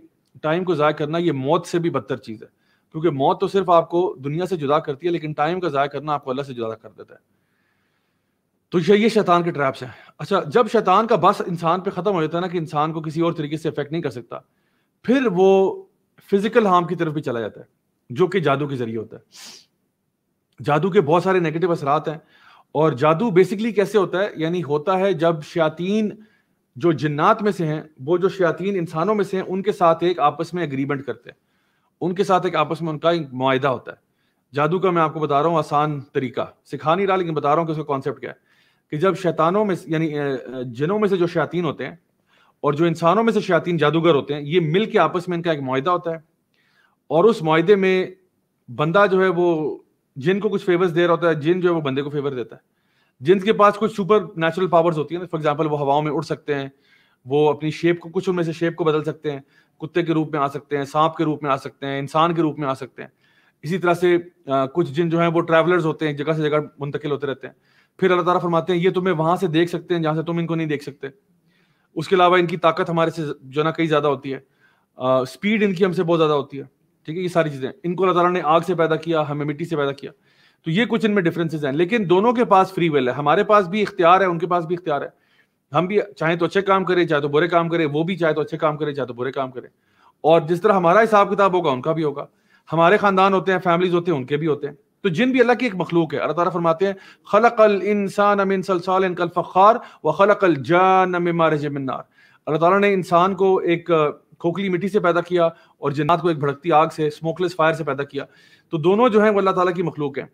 टाइम को ज़ाया करना ये मौत से भी बदतर चीज़ है क्योंकि मौत तो सिर्फ आपको दुनिया से जुदा करती है लेकिन टाइम का ज़ाया करना आपको अल्लाह से जुदा कर देता है तो ये शैतान के ट्रैप्स हैं अच्छा जब शैतान का बस इंसान पे ख़त्म हो जाता है ना कि इंसान को किसी और तरीके से अफेक्ट नहीं कर सकता फिर वो फिजिकल हार्म की तरफ भी चला जाता है जो कि जादू के जरिए होता है जादू के बहुत सारे नेगेटिव असरात हैं और जादू बेसिकली कैसे होता है यानी होता है जब शयातीन जो जिन्नात में से हैं वो जो शयातीन इंसानों में से हैं उनके साथ एक आपस में एग्रीमेंट करते हैं उनके साथ एक आपस में उनका एक मुआदा होता है जादू का मैं आपको बता रहा हूँ आसान तरीका सिखा नहीं रहा लेकिन बता रहा हूँ कि उसका कॉन्सेप्ट क्या है कि जब शैतानों में यानी जिनों में से जो शयातीन होते हैं और जो इंसानों में से शयातीन जादूगर होते हैं ये मिल के आपस में इनका एक मुआदा होता है और उस माहे में बंदा जो है वो जिन को कुछ फेवर्स दे रहा होता है जिन जो है वो बंदे को फेवर देता है जिनके पास कुछ सुपर नेचुरल पावर्स होती है ना तो फॉर एग्जाम्पल वो हवाओं में उड़ सकते हैं वो अपनी शेप को कुछ उनमें से शेप को बदल सकते हैं कुत्ते के रूप में आ सकते हैं सांप के रूप में आ सकते हैं इंसान के रूप में आ सकते हैं इसी तरह से आ, कुछ जिन जो है वो ट्रैवलर्स होते हैं जगह से जगह मुंतकिल होते रहते हैं फिर अल्लाह तारा फरमाते हैं ये तुम्हें वहां से देख सकते हैं जहां से तुम इनको नहीं देख सकते उसके अलावा इनकी ताकत हमारे से जो ना कहीं ज़्यादा होती है स्पीड इनकी हमसे बहुत ज़्यादा होती है ठीक है ये सारी चीज़ें इनको अल्लाह तारा ने आग से पैदा किया हमें मिट्टी से पैदा किया तो ये कुछ इनमें डिफरेंसेस हैं लेकिन दोनों के पास फ्री विल है हमारे पास भी इख्तियार है उनके पास भी इख्तियार है हम भी चाहे तो अच्छे काम करें चाहे तो बुरे काम करें वो भी चाहे तो अच्छे काम करें चाहे तो बुरे काम करें और जिस तरह हमारा हिसाब किताब होगा उनका भी होगा हमारे खानदान होते हैं फैमिलीज होते हैं उनके भी होते हैं तो जिन भी अल्लाह की एक मखलूक है अल्लाह ताला फरमाते हैं खलक अल इंसान अमिन सलसाल कल फ़ार व खलक अल जान जमिनार अल्लाह ताला ने इंसान को एक खोखली मिट्टी से पैदा किया और जन्नात को एक भड़कती आग से स्मोकलेस फायर से पैदा किया तो दोनों जो है वो अल्लाह ताला की मखलूक है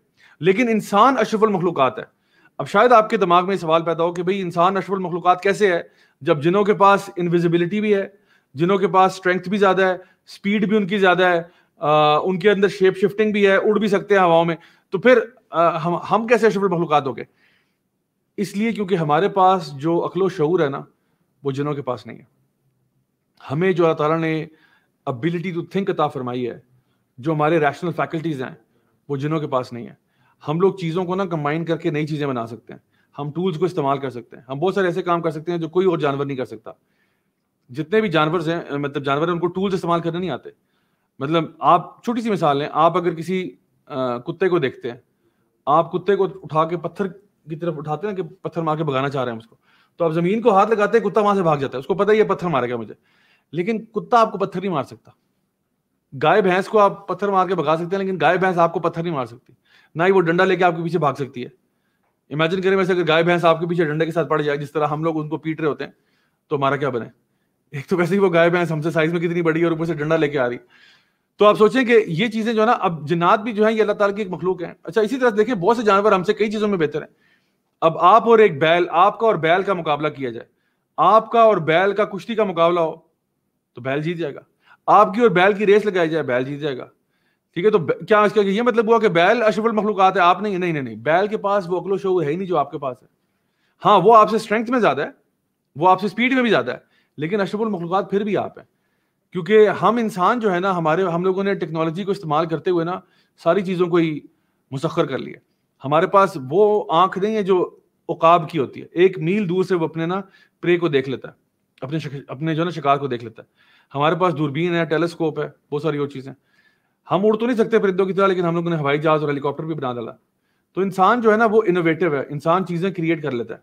लेकिन इंसान अशफुल मखलूक है अब शायद आपके दिमाग में सवाल पैदा हो कि भाई इंसान अशफुल मखलूक कैसे है जब जिनों के पास इनविजिबिलिटी भी है जिनों के पास स्ट्रेंथ भी ज़्यादा है स्पीड भी उनकी ज़्यादा है आ, उनके अंदर शेप शिफ्टिंग भी है उड़ भी सकते हैं हवाओं में तो फिर आ, हम हम कैसे अशफुल मखलूक हो गए इसलिए क्योंकि हमारे पास जो अकलो शूर है ना वो जिनों के पास नहीं है हमें जो अल्लाह ने अबिलिटी टू थिंक अता फरमाई है जो हमारे रैशनल फैकल्टीज़ हैं वो जिनों के पास नहीं है हम लोग चीज़ों को ना कंबाइन करके नई चीज़ें बना सकते हैं हम टूल्स को इस्तेमाल कर सकते हैं हम बहुत सारे ऐसे काम कर सकते हैं जो कोई और जानवर नहीं कर सकता जितने भी जानवर हैं मतलब जानवर हैं उनको टूल्स इस्तेमाल करने नहीं आते मतलब आप छोटी सी मिसाल लें आप अगर किसी कुत्ते को देखते हैं आप कुत्ते को उठा के पत्थर की तरफ उठाते हैं कि पत्थर मार के भगाना चाह रहे हैं उसको तो आप ज़मीन को हाथ लगाते हैं कुत्ता वहां से भाग जाता है उसको पता ही है पत्थर मारेगा मुझे लेकिन कुत्ता आपको पत्थर नहीं मार सकता गाय भैंस को आप पत्थर मार के भगा सकते हैं लेकिन गाय भैंस आपको पत्थर नहीं मार सकती ना ही वो डंडा लेके आपके पीछे भाग सकती है इमेजिन करें वैसे अगर गाय भैंस आपके पीछे डंडे के साथ पड़ जाए जिस तरह हम लोग उनको पीट रहे होते हैं तो हमारा क्या बने एक तो वैसे ही वो गाय भैंस हमसे साइज में कितनी बड़ी है और ऊपर से डंडा लेके आ रही तो आप सोचें कि ये चीजें जो है ना अब जिन्नात भी जो है ये अल्लाह ताला की एक मखलूक है अच्छा इसी तरह देखिए बहुत से जानवर हमसे कई चीजों में बेहतर है अब आप और एक बैल आपका और बैल का मुकाबला किया जाए आपका और बैल का कुश्ती का मुकाबला हो तो बैल जीत जाएगा आपकी और बैल की रेस लगाई जाए बैल जीत जाएगा ठीक है तो क्या इसका ये मतलब हुआ कि बैल अशरफुल मखलूकत है आप नहीं नहीं नहीं नहीं बैल के पास वो अकलो शो है ही नहीं जो आपके पास है हाँ वो आपसे स्ट्रेंथ में ज़्यादा है वो आपसे स्पीड में भी ज़्यादा है लेकिन अशरफुल मखलूकत फिर भी आप हैं क्योंकि हम इंसान जो है ना हमारे हम लोगों ने टेक्नोलॉजी को इस्तेमाल करते हुए ना सारी चीज़ों को ही मुसखर कर लिया हमारे पास वो आंख नहीं है जो उकाब की होती है एक मील दूर से वो अपने ना प्रे को देख लेता है अपने अपने जो है ना शिकार को देख लेता है हमारे पास दूरबीन है टेलीस्कोप है बहुत सारी और चीज़ें हम उड़ तो नहीं सकते परिंदों की तरह लेकिन हम लोगों ने हवाई जहाज और हेलीकॉप्टर भी बना डाला तो इंसान जो है ना वो इनोवेटिव है इंसान चीज़ें क्रिएट कर लेता है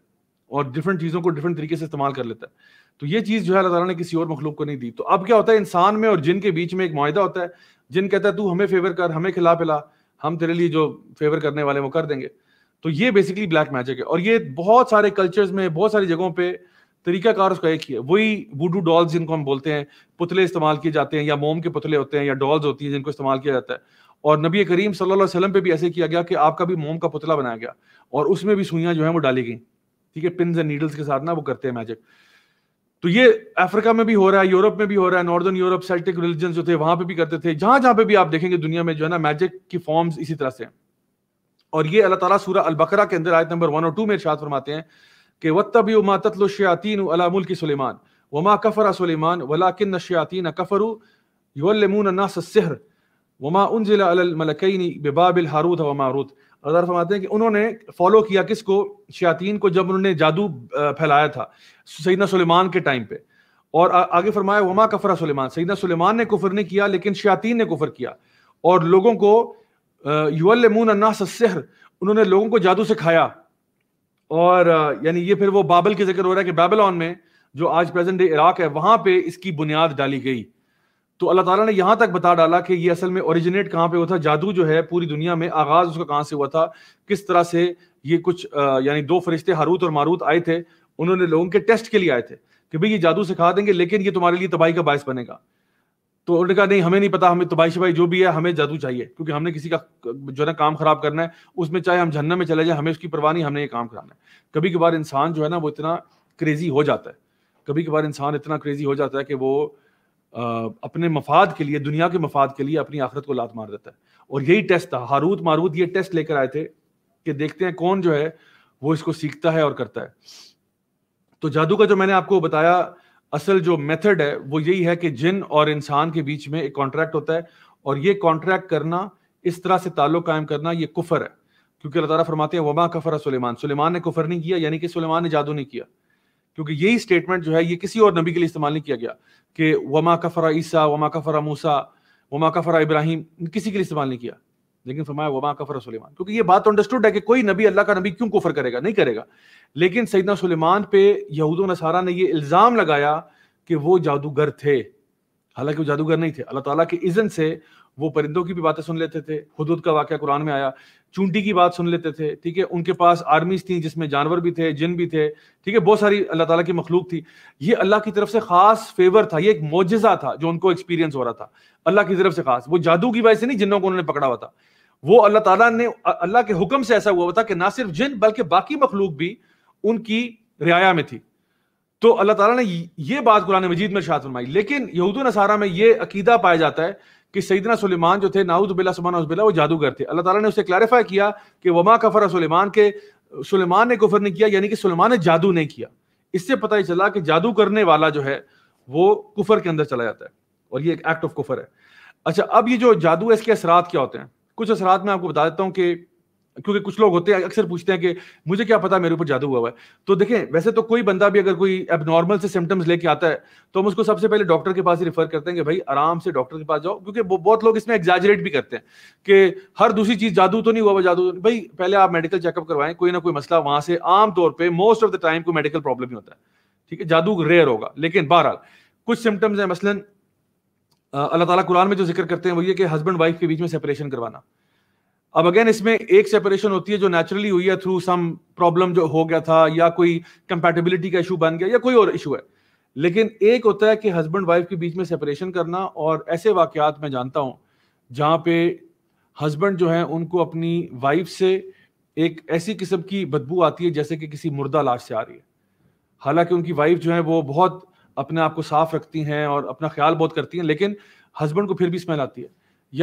और डिफरेंट चीज़ों को डिफरेंट तरीके से इस्तेमाल कर लेता है तो ये चीज़ जो है अल्लाह ने किसी और मखलूक को नहीं दी तो अब क्या होता है इंसान में और जिन के बीच में एक माहिदा होता है जिन कहता है तू हमें फेवर कर हमें खिला पिला हम तेरे लिए जो फेवर करने वाले वो कर देंगे तो ये बेसिकली ब्लैक मैजिक है और ये बहुत सारे कल्चर्स में बहुत सारी जगहों पर तरीकाकार उसका एक ही है वही वुडू डॉल्स जिनको हम बोलते हैं पुतले इस्तेमाल किए जाते हैं या मोम के पुतले होते हैं या डॉल्स होती हैं जिनको इस्तेमाल किया जाता है और नबी करीम सल्लल्लाहु अलैहि वसल्लम पे भी ऐसे किया गया कि आपका भी मोम का पुतला बनाया गया और उसमें भी सुइयां जो है वो डाली गई ठीक है पिन एंड नीडल्स के साथ ना वो करते हैं मैजिक तो ये अफ्रीका में भी हो रहा है यूरोप में भी हो रहा है नॉर्दर्न यूरोप सेल्टिक रिलीजन जो थे वहां पे भी करते थे जहां जहां पे भी आप देखेंगे दुनिया में जो है ना मैजिक की फॉर्म्स इसी तरह से हैं और ये अल्लाह ताला सूरह अल बकरा के अंदर आयत नंबर वन और टू में इरशाद फरमाते हैं कि वत्तबी मातलो शयातीन अला मुल्क सुलेमान वमा कफरा सुलेमान वलाकिन शयातीन कफरू युल्लमून नास सहर वमा उनजिला अल मलकैनी बेबाबिल हारूद वमारूद अदर फरमाते हैं कि उन्होंने फॉलो किया किसको शयातीन को जब उन्होंने जादू फैलाया था सईदना सुलेमान के टाइम पे और आगे फरमाया वमा कफरा सुलेमान सईदना सुलेमान ने कुफर नहीं किया लेकिन शयातीन ने कुफर किया और लोगों को युल्लमून नास सहर उन्होंने लोगों को जादू सिखाया और यानी ये फिर वो बाबल की जिक्र हो रहा है कि बेबलॉन में जो आज प्रेजेंट डे इराक है वहां पे इसकी बुनियाद डाली गई तो अल्लाह ताला ने यहाँ तक बता डाला कि ये असल में ओरिजिनेट कहाँ पे हुआ था जादू जो है पूरी दुनिया में आगाज उसका कहाँ से हुआ था किस तरह से ये कुछ यानी दो फरिश्ते हारूत और मारूत आए थे उन्होंने लोगों के टेस्ट के लिए आए थे कि भाई ये जादू सिखा देंगे लेकिन ये तुम्हारे लिए तबाही का बायस बनेगा तो उन्होंने कहा नहीं हमें नहीं पता हमें तबाही शबाही जो भी है हमें जादू चाहिए क्योंकि हमने किसी का जो है ना काम खराब करना है उसमें चाहे हम जहन्नम में चले जाए हमें उसकी परवाह नहीं हमने ये काम कराना है कभी कभार इंसान जो है ना वो इतना क्रेजी हो जाता है कभी कभार इंसान इतना क्रेजी हो जाता है कि वो अपने मफाद के लिए दुनिया के मफाद के लिए अपनी आखरत को लात मार देता है और यही टेस्ट था हारूत मारूत ये टेस्ट लेकर आए थे कि देखते हैं कौन जो है वो इसको सीखता है और करता है तो जादू का जो मैंने आपको बताया असल जो मेथड है वो यही है कि जिन और इंसान के बीच में एक कॉन्ट्रैक्ट होता है और ये कॉन्ट्रैक्ट करना इस तरह से ताल्लुक कायम करना ये कुफर है क्योंकि अल्लाह ताला फरमाते हैं वमा कफर सुलेमान सुलेमान ने कुफर नहीं किया यानी कि सुलेमान ने जादू नहीं किया क्योंकि यही स्टेटमेंट जो है ये किसी और नबी के लिए इस्तेमाल नहीं किया गया कि वमा कफरा ईसा वमा कफरा मूसा वमा कफरा इब्राहिम किसी के लिए इस्तेमाल नहीं किया लेकिन फरमाया वबा कफर सुलेमान क्योंकि ये बात अंडरस्टूड है कि कोई नबी अल्लाह का नबी क्यों कुफर करेगा नहीं करेगा लेकिन सईदना सुलेमान पे यहूद नसारा ने ये इल्ज़ाम लगाया कि वो जादूगर थे हालांकि वो जादूगर नहीं थे अल्लाह ताला के इज़न से वो परिंदों की भी बातें सुन लेते थे हदूद का वाक्य कुरान में आया चूंटी की बात सुन लेते थे ठीक है उनके पास आर्मीज थी जिसमें जानवर भी थे जिन भी थे ठीक है बहुत सारी अल्लाह ताला की मखलूक थी ये अल्लाह की तरफ से खास फेवर था ये एक मोजा था जो उनको एक्सपीरियंस हो रहा था अल्लाह की तरफ से खास वो जादू की वजह से नहीं जिन्हों को उन्होंने पकड़ा हुआ था वो अल्लाह ताला ने अल्लाह के हुक्म से ऐसा हुआ था कि ना सिर्फ जिन बल्कि बाकी मखलूक भी उनकी रियाया में थी तो अल्लाह ताला ने ये बात कुरान मजीद में शाद फरमाई लेकिन यहूद नसारा में ये अकीदा पाया जाता है कि सईदना सुलेमान जो थे नाउदबिल्ला सुबानबिल्ला वो जादूगर थे अल्लाह ताला ने उसे क्लैरिफाई किया कि वमा कफर सुलेमान के सुलेमान ने कुफर नहीं किया यानी कि सुलेमान ने जादू नहीं किया इससे पता ही चला कि जादू करने वाला जो है वो कुफर के अंदर चला जाता है और ये एक एक्ट ऑफ कुफर है अच्छा अब ये जो जादू है इसके असरात क्या होते हैं कुछ असरात मैं आपको बता देता हूँ कि क्योंकि कुछ लोग होते हैं अक्सर पूछते हैं कि मुझे क्या पता मेरे ऊपर जादू हुआ है तो देखें वैसे तो कोई बंदा भी अगर कोई एबनॉर्मल से सिम्टम्स लेके आता है तो हम उसको सबसे पहले डॉक्टर के पास ही रिफर करते हैं कि भाई आराम से डॉक्टर के पास जाओ क्योंकि बहुत लोग इसमें एग्जाजरेट भी करते हैं कि हर दूसरी चीज जादू तो नहीं हुआ जादू तो भाई पहले आप मेडिकल चेकअप करवाएं कोई ना कोई मसला वहां से आमतौर पर मोस्ट ऑफ द टाइम कोई मेडिकल प्रॉब्लम ही होता है ठीक है जादू रेयर होगा लेकिन बहरहाल कुछ सिम्टम्स हैं मसलन अल्लाह ताला कुरान में जो जिक्र करते हैं वो ये कि हस्बैंड वाइफ के बीच में सेपरेशन करवाना अब अगेन इसमें एक सेपरेशन होती है जो नेचुरली हुई है थ्रू सम प्रॉब्लम जो हो गया था या कोई कंपेटेबिलिटी का इशू बन गया या कोई और इशू है लेकिन एक होता है कि हस्बैंड वाइफ के बीच में सेपरेशन करना और ऐसे वाकयात मैं जानता हूँ जहाँ पे हस्बैंड जो है उनको अपनी वाइफ से एक ऐसी किस्म की बदबू आती है जैसे कि किसी मुर्दा लाश से आ रही है हालांकि उनकी वाइफ जो है वो बहुत अपने आप को साफ रखती हैं और अपना ख्याल बहुत करती हैं लेकिन हस्बैंड को फिर भी स्मेल आती है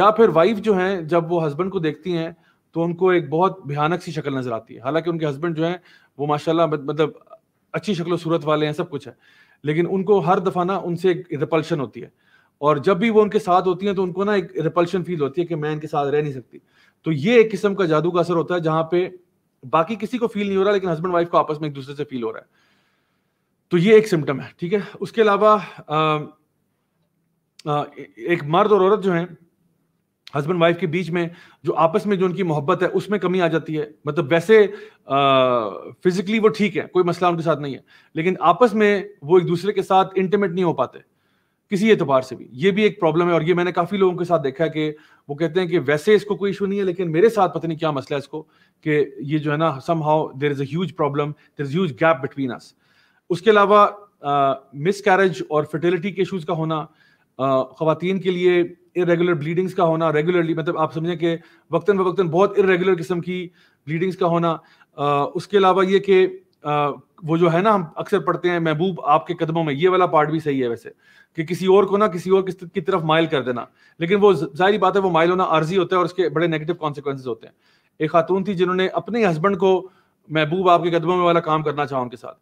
या फिर वाइफ जो है जब वो हस्बैंड को देखती हैं तो उनको एक बहुत भयानक सी शक्ल नजर आती है हालांकि उनके हस्बैंड जो हैं वो माशाल्लाह मतलब अच्छी शक्ल सूरत वाले हैं सब कुछ है लेकिन उनको हर दफ़ा ना उनसे एक रिपल्शन होती है और जब भी वो उनके साथ होती हैं तो उनको ना एक रिपल्शन फील होती है कि मैं इनके साथ रह नहीं सकती तो ये एक किस्म का जादू का असर होता है जहाँ पे बाकी किसी को फील नहीं हो रहा लेकिन हस्बैंड वाइफ को आपस में एक दूसरे से फील हो रहा है तो ये एक सिम्टम है ठीक है उसके अलावा एक मर्द और औरत जो है हस्बैंड वाइफ के बीच में जो आपस में जो उनकी मोहब्बत है उसमें कमी आ जाती है मतलब वैसे फिजिकली वो ठीक है कोई मसला उनके साथ नहीं है लेकिन आपस में वो एक दूसरे के साथ इंटीमेट नहीं हो पाते किसी एतबार से भी ये भी एक प्रॉब्लम है और ये मैंने काफ़ी लोगों के साथ देखा है कि वो कहते हैं कि वैसे इसको कोई इशू नहीं है लेकिन मेरे साथ पता नहीं क्या मसला है इसको कि ये जो है ना somehow there is a problem there is huge gap between us उसके अलावा मिस कैरेज और फर्टिलिटी के इशूज़ का होना खातन के लिए इरेगुलर ब्लीडिंग्स का होना रेगुलरली मतलब आप समझें कि वक्ता ब बहुत इरेगुलर किस्म की ब्लीडिंग्स का होना आ, उसके अलावा ये कि वो जो है ना हम अक्सर पढ़ते हैं महबूब आपके कदमों में ये वाला पार्ट भी सही है वैसे कि किसी और को ना किसी और किस की तरफ माइल कर देना लेकिन वो जाहिर बात है वो माइल होना आर्जी होता है और उसके बड़े नेगेटिव कॉन्सिक्वेंस होते हैं एक खातून थी जिन्होंने अपने हस्बैंड को महबूब आपके कदमों में वाला काम करना चाहा उनके साथ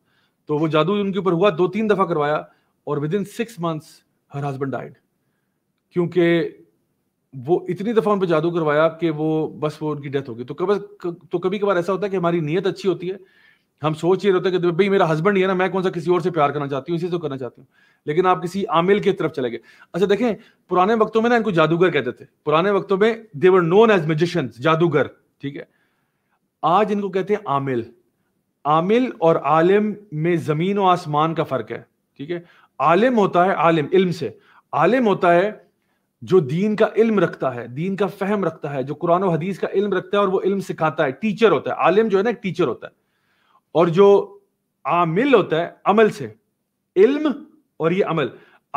तो वो जादू उनके ऊपर हुआ दो तीन दफा करवाया और within six months her husband died क्योंकि वो इतनी दफा उन पर जादू करवाया कि वो बस वो उनकी डेथ होगी तो कब तो कभी कभार ऐसा होता है कि हमारी नीयत अच्छी होती है हम सोच ही रहते हैं कि भाई मेरा हस्बैंड ही है ना मैं कौन सा किसी और से प्यार करना चाहती हूँ इसी से करना चाहती हूँ लेकिन आप किसी आमिल की तरफ चले गए अच्छा देखें पुराने वक्तों में ना इनको जादूगर कहते थे पुराने वक्तों में वर नोन एज मेजिशियंस जादूगर ठीक है आज इनको कहते हैं आमिल आमिल और आलिम में जमीन और आसमान का फर्क है ठीक है आलिम होता है आलिम इल्म से आलिम होता है जो दीन का इल्म रखता है दीन का फहम रखता है जो कुरान और हदीस का इल्म रखता है और वो इल्म सिखाता है टीचर होता है आलिम जो है ना टीचर होता है और जो आमिल होता है अमल से इल्म और ये अमल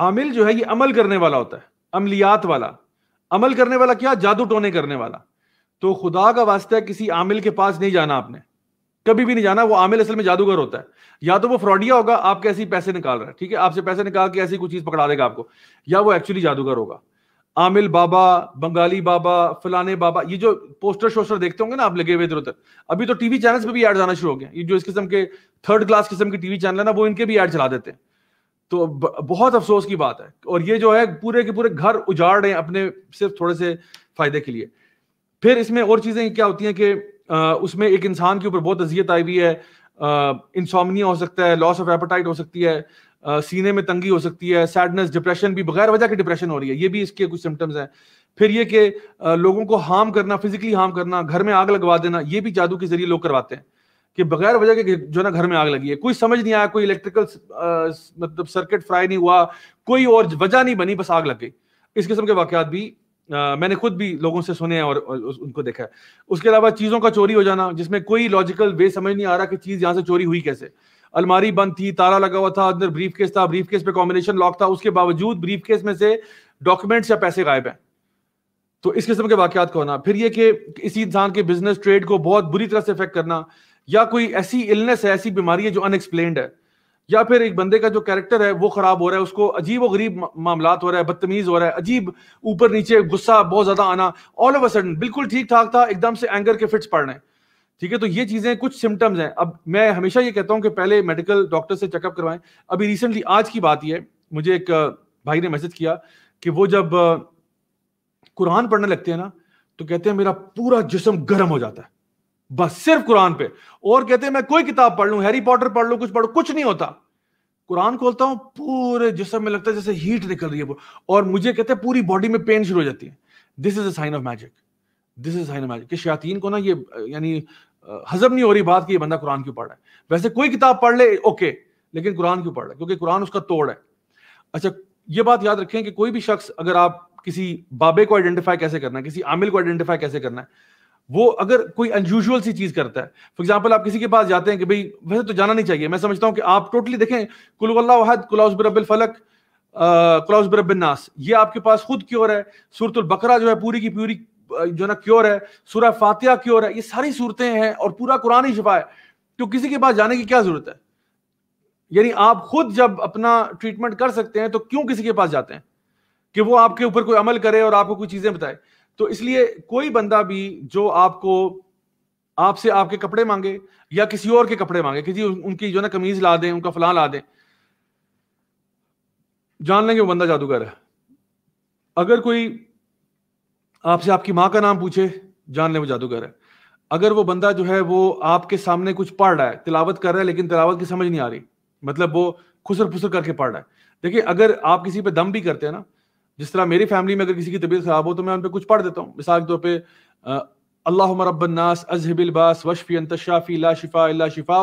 आमिल जो है ये अमल करने वाला होता है अमलियात वाला अमल करने वाला क्या जादू टोने करने वाला तो खुदा का वास्ता किसी आमिल के पास नहीं जाना आपने कभी भी नहीं जाना वो आमिल असल में जादूगर होता है या तो वो फ्रॉडिया होगा आप कैसे पैसे निकाल रहे हैं ठीक है आपसे पैसे निकाल के ऐसी कुछ चीज पकड़ा देगा आपको या वो एक्चुअली जादूगर होगा आमिल बाबा बंगाली बाबा फलाने बाबा ये जो पोस्टर शोस्टर देखते होंगे ना आप लगे हुए इधर उधर अभी तो टीवी चैनल्स पे भी एड जाना शुरू हो गया ये जो इस किस्म के थर्ड क्लास किस्म के टीवी चैनल है ना वो इनके भी एड चला देते हैं तो बहुत अफसोस की बात है और ये जो है पूरे के पूरे घर उजाड़ रहे हैं अपने सिर्फ थोड़े से फायदे के लिए फिर इसमें और चीजें क्या होती हैं कि उसमें एक इंसान के ऊपर बहुत अजियत आई हुई है इंसॉमनिया हो सकता है लॉस ऑफ एपेटाइट हो सकती है सीने में तंगी हो सकती है सैडनेस डिप्रेशन भी बगैर वजह के डिप्रेशन हो रही है ये भी इसके कुछ सिम्टम्स हैं फिर ये कि लोगों को हार्म करना फिजिकली हार्म करना घर में आग लगवा देना ये भी जादू के जरिए लोग करवाते हैं कि बगैर वजह के जो ना घर में आग लगी है कोई समझ नहीं आया कोई इलेक्ट्रिकल मतलब सर्किट फ्राई नहीं हुआ कोई और वजह नहीं बनी बस आग लग गई इस किस्म के वाकत भी मैंने खुद भी लोगों से सुने और, और उनको देखा है उसके अलावा चीज़ों का चोरी हो जाना जिसमें कोई लॉजिकल वे समझ नहीं आ रहा कि चीज़ यहाँ से चोरी हुई कैसे अलमारी बंद थी तारा लगा हुआ था अंदर ब्रीफ केस था ब्रीफ केस पे कॉम्बिनेशन लॉक था उसके बावजूद ब्रीफ केस में से डॉक्यूमेंट्स या पैसे गायब हैं तो इस किस्म के वाकत का होना फिर ये कि किसी इंसान के बिजनेस ट्रेड को बहुत बुरी तरह से इफेक्ट करना या कोई ऐसी इलनेस है ऐसी बीमारी है जो अनएक्सप्लेन्ड है या फिर एक बंदे का जो कैरेक्टर है वो खराब हो रहा है उसको अजीब व गरीब मामला हो रहा है बदतमीज हो रहा है अजीब ऊपर नीचे गुस्सा बहुत ज्यादा आना ऑल ऑफ अ सडन बिल्कुल ठीक ठाक था एकदम से एंगर के फिट्स पड़ रहे हैं ठीक है तो ये चीजें कुछ सिम्टम्स हैं अब मैं हमेशा ये कहता हूँ कि पहले मेडिकल डॉक्टर से चेकअप करवाएं अभी रिसेंटली आज की बात यह मुझे एक भाई ने मैसेज किया कि वो जब कुरान पढ़ने लगते हैं ना तो कहते हैं मेरा पूरा जिसम गर्म हो जाता है बस सिर्फ कुरान पे और कहते हैं मैं कोई किताब पढ़ लू हैरी पॉटर पढ़ लू कुछ पढ़ू कुछ नहीं होता कुरान खोलता हूं पूरे जिसम में लगता है जैसे हीट निकल रही है और मुझे कहते हैं पूरी बॉडी में पेन शुरू हो जाती है this is a sign of magic this is sign of magic शयातीन को ना ये यानी हजम नहीं हो रही बात की ये बंदा कुरान क्यों पढ़ रहा है वैसे कोई किताब पढ़ ले ओके लेकिन कुरान क्यों पढ़ रहा है क्योंकि कुरान उसका तोड़ है अच्छा ये बात याद रखें कि कोई भी शख्स अगर आप किसी बाबे को आइडेंटिफाई कैसे करना है किसी आमिल को आइडेंटिफाई कैसे करना है वो अगर कोई अनयूजल सी चीज करता है फॉर एग्जाम्पल आप किसी के पास जाते हैं कि भाई वैसे तो जाना नहीं चाहिए मैं समझता हूँ कि आप टोटली देखें कुल्लाहद कुलाउसबरबिल फलक कुलाउसबरबिन नास ये आपके पास खुद क्योर है सूरतुल बकरा जो है पूरी की पूरी जो ना क्योर है सूरह फातिया क्योर है ये सारी सूरतें हैं और पूरा कुरान ही छिपा है तो किसी के पास जाने की क्या जरूरत है यानी आप खुद जब अपना ट्रीटमेंट कर सकते हैं तो क्यों किसी के पास जाते हैं कि वो आपके ऊपर कोई अमल करे और आपको कोई चीजें बताए तो इसलिए कोई बंदा भी जो आपको आपसे आपके कपड़े मांगे या किसी और के कपड़े मांगे किसी उनकी जो ना कमीज ला दें उनका फलां ला दें जान लेंगे वो बंदा जादूगर है अगर कोई आपसे आपकी मां का नाम पूछे जान लें वो जादूगर है अगर वो बंदा जो है वो आपके सामने कुछ पढ़ रहा है तिलावत कर रहा है लेकिन तिलावत की समझ नहीं आ रही मतलब वो खुसर फुसर करके पढ़ रहा है देखिए अगर आप किसी पे दम भी करते हैं ना जिस तरह मेरी फैमिली में अगर किसी की तबीयत खराब हो तो मैं उन पर कुछ पढ़ देता हूँ मिसाल के तौर पर अल्लाह मरबन्नास अजहबिलबास वशफ़ी अंतशाफ़ी ला शिफा अल्ला शिफा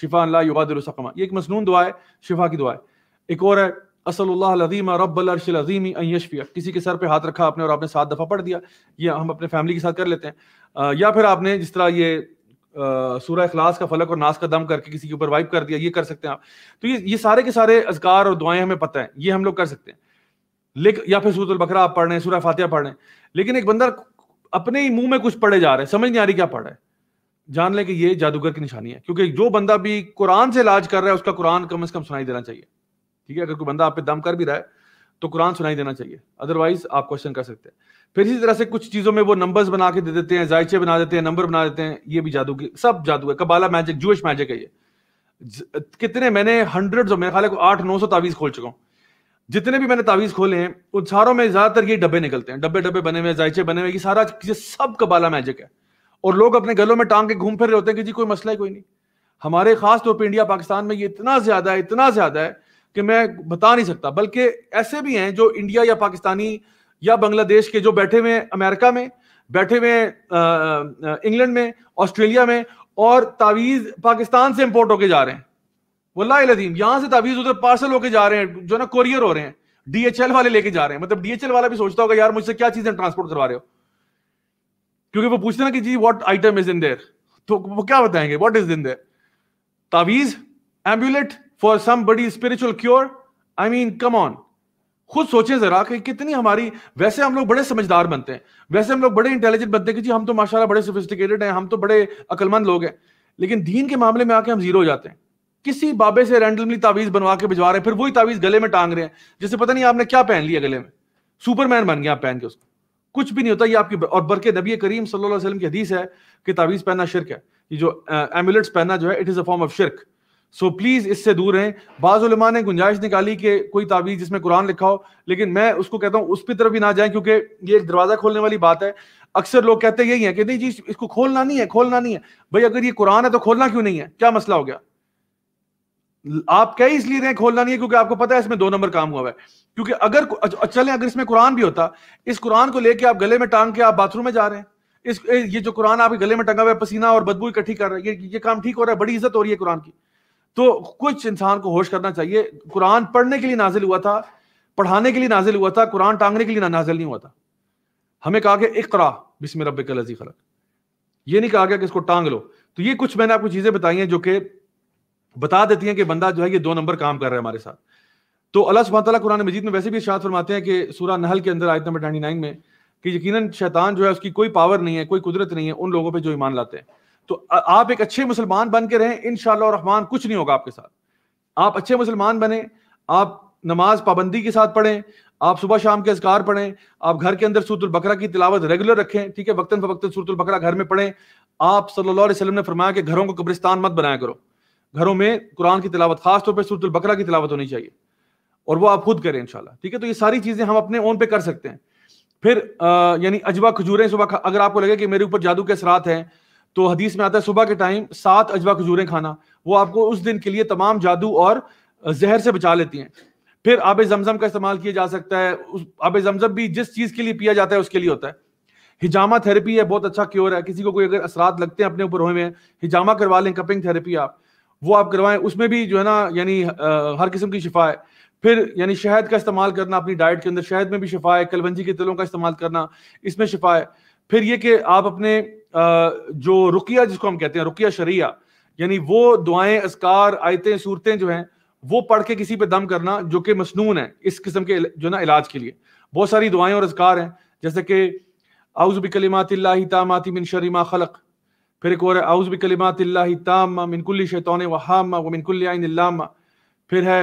शिफा युवादमा ये एक मसनून दुआ है शिफा की दुआ है एक और है असलम रबीमी अयशफिया किसी के सर पे हाथ रखा आपने और आपने सात दफ़ा पढ़ दिया ये हम अपने फैमिली के साथ कर लेते हैं या फिर आपने जिस तरह ये सूर्य अखलास का फलक और नाश का दम करके किसी के ऊपर वाइप कर दिया ये कर सकते हैं आप तो ये ये सारे के सारे अजकार और दुआएं हमें पता है ये हम लोग कर सकते हैं लेकिन या फिर सूरत बकरा आप पढ़ रहे हैं सूर्य फातिया पढ़ रहे हैं लेकिन एक बंदा अपने ही मुंह में कुछ पढ़े जा रहे हैं समझ नहीं आ रही क्या पढ़ रहा है जान ले कि ये जादूगर की निशानी है क्योंकि जो बंदा भी कुरान से इलाज कर रहा है उसका कुरान कम से कम सुनाई देना चाहिए ठीक है अगर कोई बंदा आप पे दम कर भी रहा है तो कुरान सुनाई देना चाहिए अदरवाइज आप क्वेश्चन कर सकते हैं फिर इसी तरह से कुछ चीज़ों में वो नंबर्स बना के दे देते हैं जायचे बना देते हैं नंबर बना देते हैं ये भी जादू की सब जादू है कबाला मैजिक जूश मैजिक है ये कितने मैंने हंड्रेड मेरे ख्याल आठ नौ सौ तावीज़ खोल चुका हूँ जितने भी मैंने तावीज खोले हैं उन सारों में ज्यादातर ये डब्बे निकलते हैं डब्बे डब्बे बने हुए जायचे बने हुए ये सारा ये सब कबाला मैजिक है और लोग अपने गलों में टांग के घूम फिर रहे होते हैं कि जी कोई मसला ही कोई नहीं हमारे खास तौर पर इंडिया पाकिस्तान में ये इतना ज्यादा है इतना ज्यादा है कि मैं बता नहीं सकता बल्कि ऐसे भी हैं जो इंडिया या पाकिस्तानी या बांग्लादेश के जो बैठे हुए हैं अमेरिका में बैठे हुए हैं इंग्लैंड में ऑस्ट्रेलिया में और तावीज पाकिस्तान से इंपोर्ट होके जा रहे हैं वल्लादीम यहां से तवीज उधर पार्सल होकर जा रहे हैं जो ना कोरियर हो रहे हैं डीएचएल वाले लेके जा रहे हैं मतलब डीएचएल वाला भी सोचता होगा यार मुझसे क्या चीजें ट्रांसपोर्ट करवा रहे हो क्योंकि वो पूछते ना कि जी what item is in there तो वो क्या बताएंगे व्हाट इज इन देयर तावीज amulet for somebody spiritual cure I mean come on खुद सोचे जरा कि कितनी हमारी वैसे हम लोग बड़े समझदार बनते हैं वैसे हम लोग बड़े इंटेलिजेंट बनते हैं कि जी हम तो माशाल्लाह बड़े सोफिस्टिकेटेड हैं हम तो बड़े अकलमंद लोग हैं लेकिन दीन के मामले में आके हम जीरो हो जाते हैं किसी बाबे से रैंडमली तावीज बनवा के भिजवा रहे फिर वही तावीज गले में टांग रहे हैं जैसे पता नहीं आपने क्या पहन लिया गले में सुपरमैन बन गया आप पहन के उसको कुछ भी नहीं होता ये आपकी और बरके नबी करीम सल्लल्लाहु अलैहि वसल्लम की हदीस है कि तावीज पहनना शिरक है ये जो एमुलेट्स पहनना जो है it is a form of शिरक सो प्लीज इससे दूर रहें बाज़ुलमा ने गुंजाइश निकाली कि कोई तावीज़ जिसमें कुरान लिखा हो लेकिन मैं उसको कहता हूँ उस पर तरफ भी ना जाए क्योंकि ये एक दरवाज़ा खोलने वाली बात है अक्सर लोग कहते यही है कि नहीं जी इसको खोलना नहीं है खोलना नहीं है भाई अगर ये कुरान है तो खोलना क्यों नहीं है क्या मसला हो गया आप क्या इसलिए रहे खोलना नहीं है क्योंकि आपको पता है इसमें दो नंबर काम हुआ है क्योंकि अगर चले अगर इसमें कुरान भी होता इस कुरान को लेके आप गले में टांग के आप बाथरूम में जा रहे हैं इस ये जो कुरान आपके गले में टंगा हुआ है पसीना और बदबू इकट्ठी कर रहा है ये ये काम ठीक हो रहा है बड़ी इज्जत हो रही है कुरान की तो कुछ इंसान को होश करना चाहिए कुरान पढ़ने के लिए नाजिल हुआ था पढ़ाने के लिए नाजिल हुआ था कुरान टांगने के लिए ना नाजिल नहीं हुआ था हमें कहा गया इकरा बिस्म रब कलजी खलक ये नहीं कहा गया कि इसको टांग लो तो ये कुछ मैंने आपको चीजें बताई हैं जो कि बता देती हैं कि बंदा जो है ये दो नंबर काम कर रहा है हमारे साथ तो अल्लाह सुबह तला कुरान मजीद में वैसे भी इशात फरमाते हैं कि सूरा नहल के अंदर आयत नंबर नाइनटी नाइन में कि यकीनन शैतान जो है उसकी कोई पावर नहीं है कोई कुदरत नहीं है उन लोगों पर जो ईमान लाते हैं तो आप एक अच्छे मुसलमान बन के रहें इन रहमान कुछ नहीं होगा आपके साथ आप अच्छे मुसलमान बने आप नमाज पाबंदी के साथ पढ़ें आप सुबह शाम के अजकार पढ़ें आप घर के अंदर सूरतुल की तिलावत रेगुलर रखें ठीक है वक्ता फवक्ता सूरतुल घर में पढ़ें आप सल्लल्लाहु अलैहि वसल्लम ने फरमाया कि घरों को कब्रिस्तान मत बनाया करो घरों में कुरान की तिलावत खासतौर पर सूरत बकरा की तिलावत होनी चाहिए और वो आप खुद करें इंशाल्लाह ठीक है तो ये सारी चीज़ें हम अपने ओन पे कर सकते हैं फिर यानी अजवा खजूरें सुबह अगर आपको लगे कि मेरे ऊपर जादू के असरात हैं तो हदीस में आता है सुबह के टाइम सात अजवा खजूरें खाना वो आपको उस दिन के लिए तमाम जादू और जहर से बचा लेती हैं फिर आब जमजम का इस्तेमाल किया जा सकता है उस आब जमजम भी जिस चीज़ के लिए पिया जाता है उसके लिए होता है हिजामा थेरेपी है बहुत अच्छा क्योर है किसी को कोई अगर असरात लगते हैं अपने ऊपर हुए हैं हिजामा करवा लें कपिंग थेरेपी आप वो आप करवाएं उसमें भी जो है ना यानी हर किस्म की शिफा है फिर यानी शहद का इस्तेमाल करना अपनी डाइट के अंदर शहद में भी शिफा है कलवंजी के तिलों का इस्तेमाल करना इसमें शिफा है फिर ये कि आप अपने जो रुकिया जिसको हम कहते हैं रुकिया शरिया यानी वो दुआएं असकार आयतें सूरतें जो हैं वो पढ़ के किसी पे दम करना जो कि मसनून है इस किस्म के जो ना इलाज के लिए बहुत सारी दुआएं और असकार हैं जैसे कि आउज़बिकलिमातिल्लाहि तामाति मिन शरीमा खलक़ फिर एक और आउज़ बिकलिमात तामा मिनकुल्ली शैतान वहामा व मिनकुल्ल आइन लामा फिर है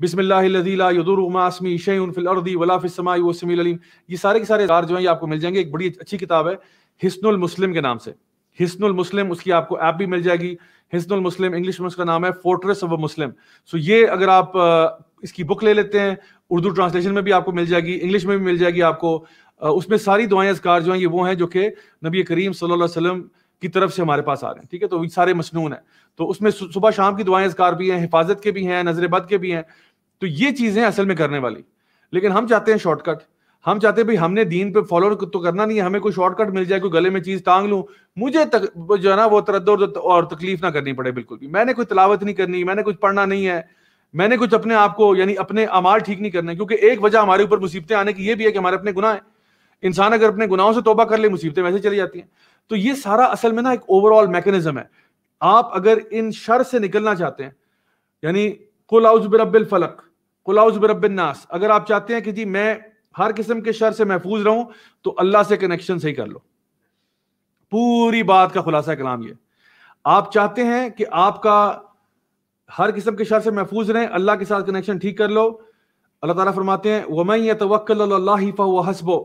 बिसमिल्लादीलासमी शैफ़िलर्दी वलाफ़िसमाई वसमील अलीम ये सारे के सारे जो है आपको मिल जाएंगे एक बड़ी अच्छी किताब है हिस्नुल मुस्लिम के नाम से हिस्नुल मुस्लिम उसकी आपको ऐप भी मिल जाएगी हिस्नुल मुस्लिम इंग्लिश में उसका नाम है फोर्ट्रेस ऑफ अ मुस्लिम सो ये अगर आप इसकी बुक ले लेते हैं उर्दू ट्रांसलेशन में भी आपको मिल जाएगी इंग्लिश में भी मिल जाएगी आपको उसमें सारी दुआएं असकार जो हैं ये वो हैं जो कि नबी करीम सल्लल्लाहु अलैहि वसल्लम की तरफ से हमारे पास आ रहे हैं ठीक है तो सारे मसनून है तो उसमें सुबह शाम की दुआएं इसकार भी हैं हिफाजत के भी हैं नजर बद के भी हैं तो ये चीज़ें असल में करने वाली लेकिन हम चाहते हैं शॉर्टकट हम चाहते हैं भाई हमने दीन पे फॉलो तो करना नहीं है हमें कोई शॉर्टकट मिल जाए कोई गले में चीज़ टांग लूँ मुझे तक, जो है ना वो तरद और तकलीफ ना करनी पड़े बिल्कुल भी मैंने कोई तलावत नहीं करनी मैंने कुछ पढ़ना नहीं है मैंने कुछ अपने आप को यानी अपने अमार ठीक नहीं करना क्योंकि एक वजह हमारे ऊपर मुसीबतें आने की ये भी है कि हमारे अपने गुना है इंसान अगर अपने गुनाहों से तोबा कर ले मुसीबतें वैसे चली जाती हैं तो ये सारा असल में ना एक ओवरऑल मैकेनिज्म है आप अगर इन शर से निकलना चाहते हैं यानी कुलाउज बरबिल फलक कुलाउज बरबिन नास अगर आप चाहते हैं कि जी मैं हर किस्म के शर से महफूज रहूं तो अल्लाह से कनेक्शन सही कर लो पूरी बात का खुलासा कलाम ये आप चाहते हैं कि आपका हर किस्म के शर से महफूज रहे अल्लाह के साथ कनेक्शन ठीक कर लो अल्लाह ताला फरमाते हैं वमई तवक्ल हसबो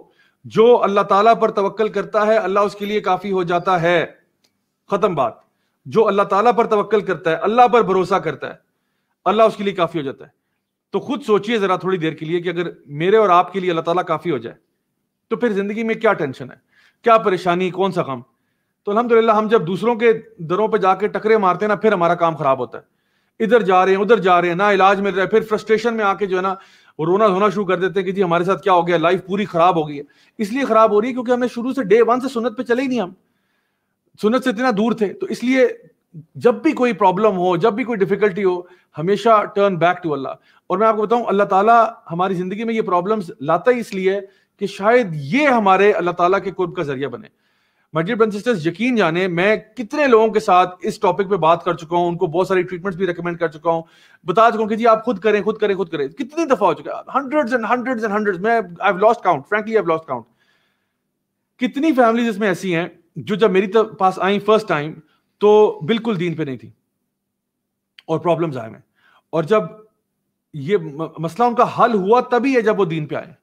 जो अल्लाह ताला पर तवक्ल करता है अल्लाह उसके लिए काफी हो जाता है खत्म बात जो अल्लाह ताला पर तवक्ल करता है अल्लाह पर भरोसा करता है अल्लाह उसके लिए काफी हो जाता है तो खुद सोचिए जरा थोड़ी देर के लिए कि अगर मेरे और आपके लिए अल्लाह ताला काफी हो जाए तो फिर जिंदगी में क्या टेंशन है क्या परेशानी कौन सा काम तो अलहमदुल्ला हम जब दूसरों के दरों पर जाकर टकरे मारते हैं ना फिर हमारा काम खराब होता है इधर जा रहे हैं उधर जा रहे हैं ना इलाज मिल रहा है फिर फ्रस्ट्रेशन में आके जो है ना वो रोना धोना शुरू कर देते हैं कि जी हमारे साथ क्या हो गया लाइफ पूरी खराब हो गई है इसलिए खराब हो रही है क्योंकि हमने शुरू से डे वन से सुनत पे चले ही नहीं हम सुनत से इतना दूर थे तो इसलिए जब भी कोई प्रॉब्लम हो जब भी कोई डिफिकल्टी हो हमेशा टर्न बैक टू अल्लाह और मैं आपको बताऊं अल्लाह ताला हमारी जिंदगी में ये प्रॉब्लम्स लाता ही इसलिए कि शायद ये हमारे अल्लाह ताला के कुर्ब का जरिया बने मजिए सिस्टर्स यकीन जाने मैं कितने लोगों के साथ इस टॉपिक पे बात कर चुका हूँ उनको बहुत सारी ट्रीटमेंट्स भी रिकमेंड कर चुका हूँ बता चुका हूँ कि जी आप खुद करें खुद करें खुद करें कितनी दफा हो चुका है hundreds and hundreds and hundreds मैं I lost count frankly I lost count कितनी फैमिलीज इसमें ऐसी हैं जो जब मेरी पास आई फर्स्ट टाइम तो बिल्कुल दीन पे नहीं थी और प्रॉब्लम्स आए में और जब ये मसला उनका हल हुआ तभी है जब वो दीन पे आए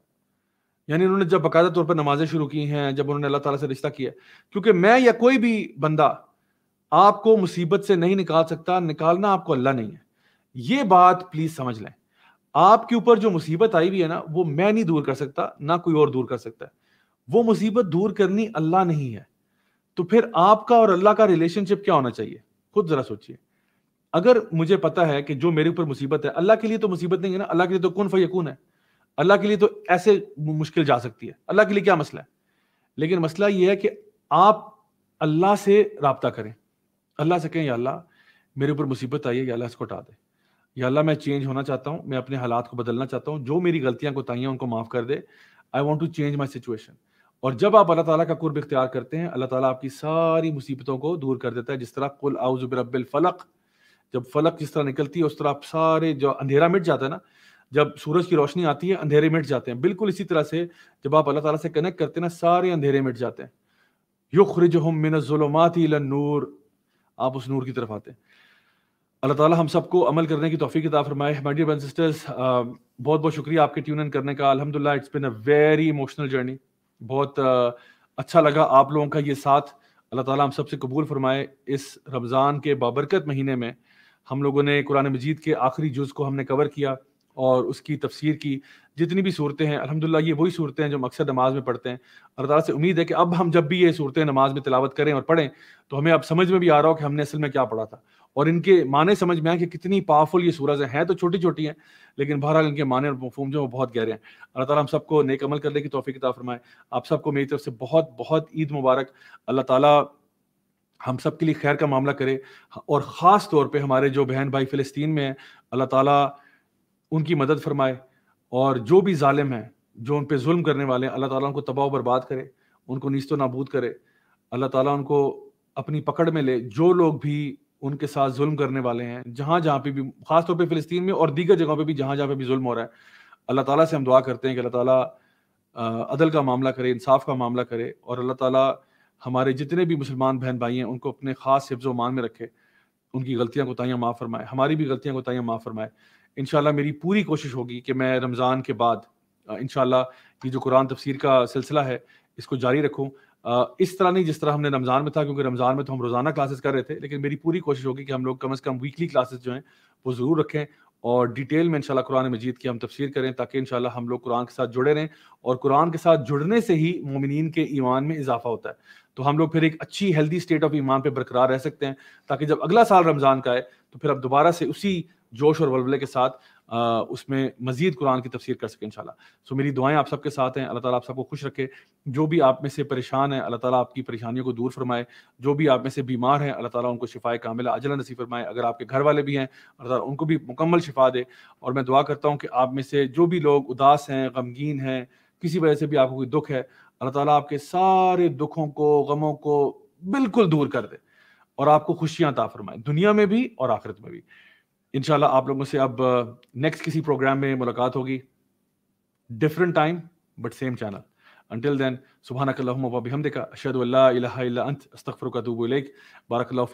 यानी उन्होंने जब बाकायदा तौर पर नमाजें शुरू की हैं जब उन्होंने अल्लाह ताला से रिश्ता किया क्योंकि मैं या कोई भी बंदा आपको मुसीबत से नहीं निकाल सकता निकालना आपको अल्लाह नहीं है ये बात प्लीज समझ लें आपके ऊपर जो मुसीबत आई हुई है ना वो मैं नहीं दूर कर सकता ना कोई और दूर कर सकता है वो मुसीबत दूर करनी अल्लाह नहीं है तो फिर आपका और अल्लाह का रिलेशनशिप क्या होना चाहिए खुद जरा सोचिए अगर मुझे पता है कि जो मेरे ऊपर मुसीबत है अल्लाह के लिए तो मुसीबत नहीं है ना अल्लाह के लिए तो कौन फयकून है अल्लाह के लिए तो ऐसे मुश्किल जा सकती है अल्लाह के लिए क्या मसला है लेकिन मसला ये है कि आप अल्लाह से रबता करें अल्लाह से कहें या अल्लाह मेरे ऊपर मुसीबत आई है या अल्लाह इसको हटा दे या अल्लाह मैं चेंज होना चाहता हूँ मैं अपने हालात को बदलना चाहता हूँ जो मेरी गलतियां कोताही हैं उनको माफ़ कर दे I want to change my situation और जब आप अल्लाह ताला का कुर्ब इख्तियार करते हैं अल्लाह ताला आपकी सारी मुसीबतों को दूर कर देता है जिस तरह कुल आउज़ फलक जब फलक जिस तरह निकलती है उस तरह आप सारे जो अंधेरा मिट जाता है ना जब सूरज की रोशनी आती है अंधेरे मिट जाते हैं बिल्कुल इसी तरह से जब आप अल्लाह ताला से कनेक्ट करते हैं ना सारे अंधेरे मिट जाते हैं युखरिज हम मिनजुलमाती नूर आप उस नूर की तरफ आते हैं अल्लाह ताला हम सबको अमल करने की तोफ़ी किताब फरमाए माय डियर सिस्टर्स बहुत बहुत शुक्रिया आपके ट्यून इन करने का अलहमदिल्ला it's been a very emotional journey बहुत अच्छा लगा आप लोगों का ये साथ अल्लाह ताला हम सबसे कबूल फरमाए इस रमज़ान के बाबरकत महीने में हम लोगों ने कुरान मजीद के आखिरी जुज़ को हमने कवर किया और उसकी तफसीर की जितनी भी सूरतें हैं अलहमदिल्ला ये वही सूरतें हैं जो मकसद नमाज में पढ़ते हैं अल्लाह ताला से उम्मीद है कि अब हम जब भी ये सूरतें नमाज में तिलावत करें और पढ़ें तो हमें अब समझ में भी आ रहा हो कि हमने असल में क्या पढ़ा था और इनके माने समझ में आए कि कितनी पावरफुल ये सूरज हैं तो छोटी छोटी हैं लेकिन बहरहाल इनके माने और मफूम जो वो बहुत गहरे हैं अल्लाह ताला हम सबको नेक अमल करने की तोफ़ी किताब फरमाए आप सबको मेरी तरफ से बहुत बहुत ईद मुबारक अल्लाह ताला हम सब के लिए खैर का मामला करे और ख़ास तौर पर हमारे जो बहन भाई फ़िलिस्तीन में हैं अल्लाह ताली उनकी मदद फरमाए और जो भी ालिम हैं जो उन पर जुल्म करने वाले हैं अल्लाह ताला उनको तबाह बर्बाद करे उनको नीस्तो नाबूद करे अल्लाह ताला उनको अपनी पकड़ में ले जो लोग भी उनके साथ जुल्म करने वाले हैं जहाँ जहाँ पे भी खासतौर पर फ़िलिस्तीन में और दीगर जगहों पर भी जहाँ जहाँ पे भी जुल्म हो रहा है अल्लाह ताला से हम दुआ करते हैं कि अल्लाह ताला अदल का मामला करे इंसाफ का मामला करे और अल्लाह ताला हमारे जितने भी मुसलमान बहन भाई हैं उनको अपने खास हिफ्ज़ मान में रखे उनकी गलतियाँ कोताहियाँ माफ़ फरमाए हमारी भी गलतियाँ कोताहियाँ माफ़ फरमाए इन मेरी पूरी कोशिश होगी कि मैं रमज़ान के बाद इन ये जो कुरान तफसीर का सिलसिला है इसको जारी रखूँ इस तरह नहीं जिस तरह हमने रमज़ान में था क्योंकि रमज़ान में तो हम रोज़ाना क्लासेस कर रहे थे लेकिन मेरी पूरी कोशिश होगी कि हम लोग कम अज़ कम वीकली क्लासेस जो हैं वो ज़रूर रखें और डिटेल में इनशाला कुरान मजीद की हम तफसीर करें ताकि शाला हम लोग कुरान के साथ जुड़े रहें और कुरान के साथ जुड़ने से ही मोमिन के ईमान में इजाफा होता है तो हम लोग फिर एक अच्छी हेल्दी स्टेट ऑफ ईमान पर बरकरार रह सकते हैं ताकि जब अगला साल रमज़ान का आए तो फिर अब दोबारा से उसी जोश और वलवले के साथ आ, उसमें मजीद कुरान की तफसीर कर सकें इनशाला सो मेरी दुआएं आप सबके साथ हैं अल्लाह ताला आप सबको खुश रखे जो भी आप में से परेशान है अल्लाह ताला आपकी परेशानियों को दूर फरमाए जो भी आप में से बीमार हैं अल्लाह ताला उनको शिफाए कामिल अजला नसीब फरमाए अगर आपके घर वाले भी हैं अल्लाह ताला उनको भी मुकम्मल शिफा दे और मैं दुआ करता हूँ कि आप में से जो भी लोग उदास हैं गमगीन हैं किसी वजह से भी आपको कोई दुख है अल्लाह ताला आपके सारे दुखों को गमों को बिल्कुल दूर कर दे और आपको खुशियाँ ता फरमाए दुनिया में भी और आखिरत में भी इनशाला आप लोगों से अब नेक्स्ट किसी प्रोग्राम में मुलाकात होगी different time but same channel until then सुबह नकलम देखा अशद अल्लाह का तूबुल बारकल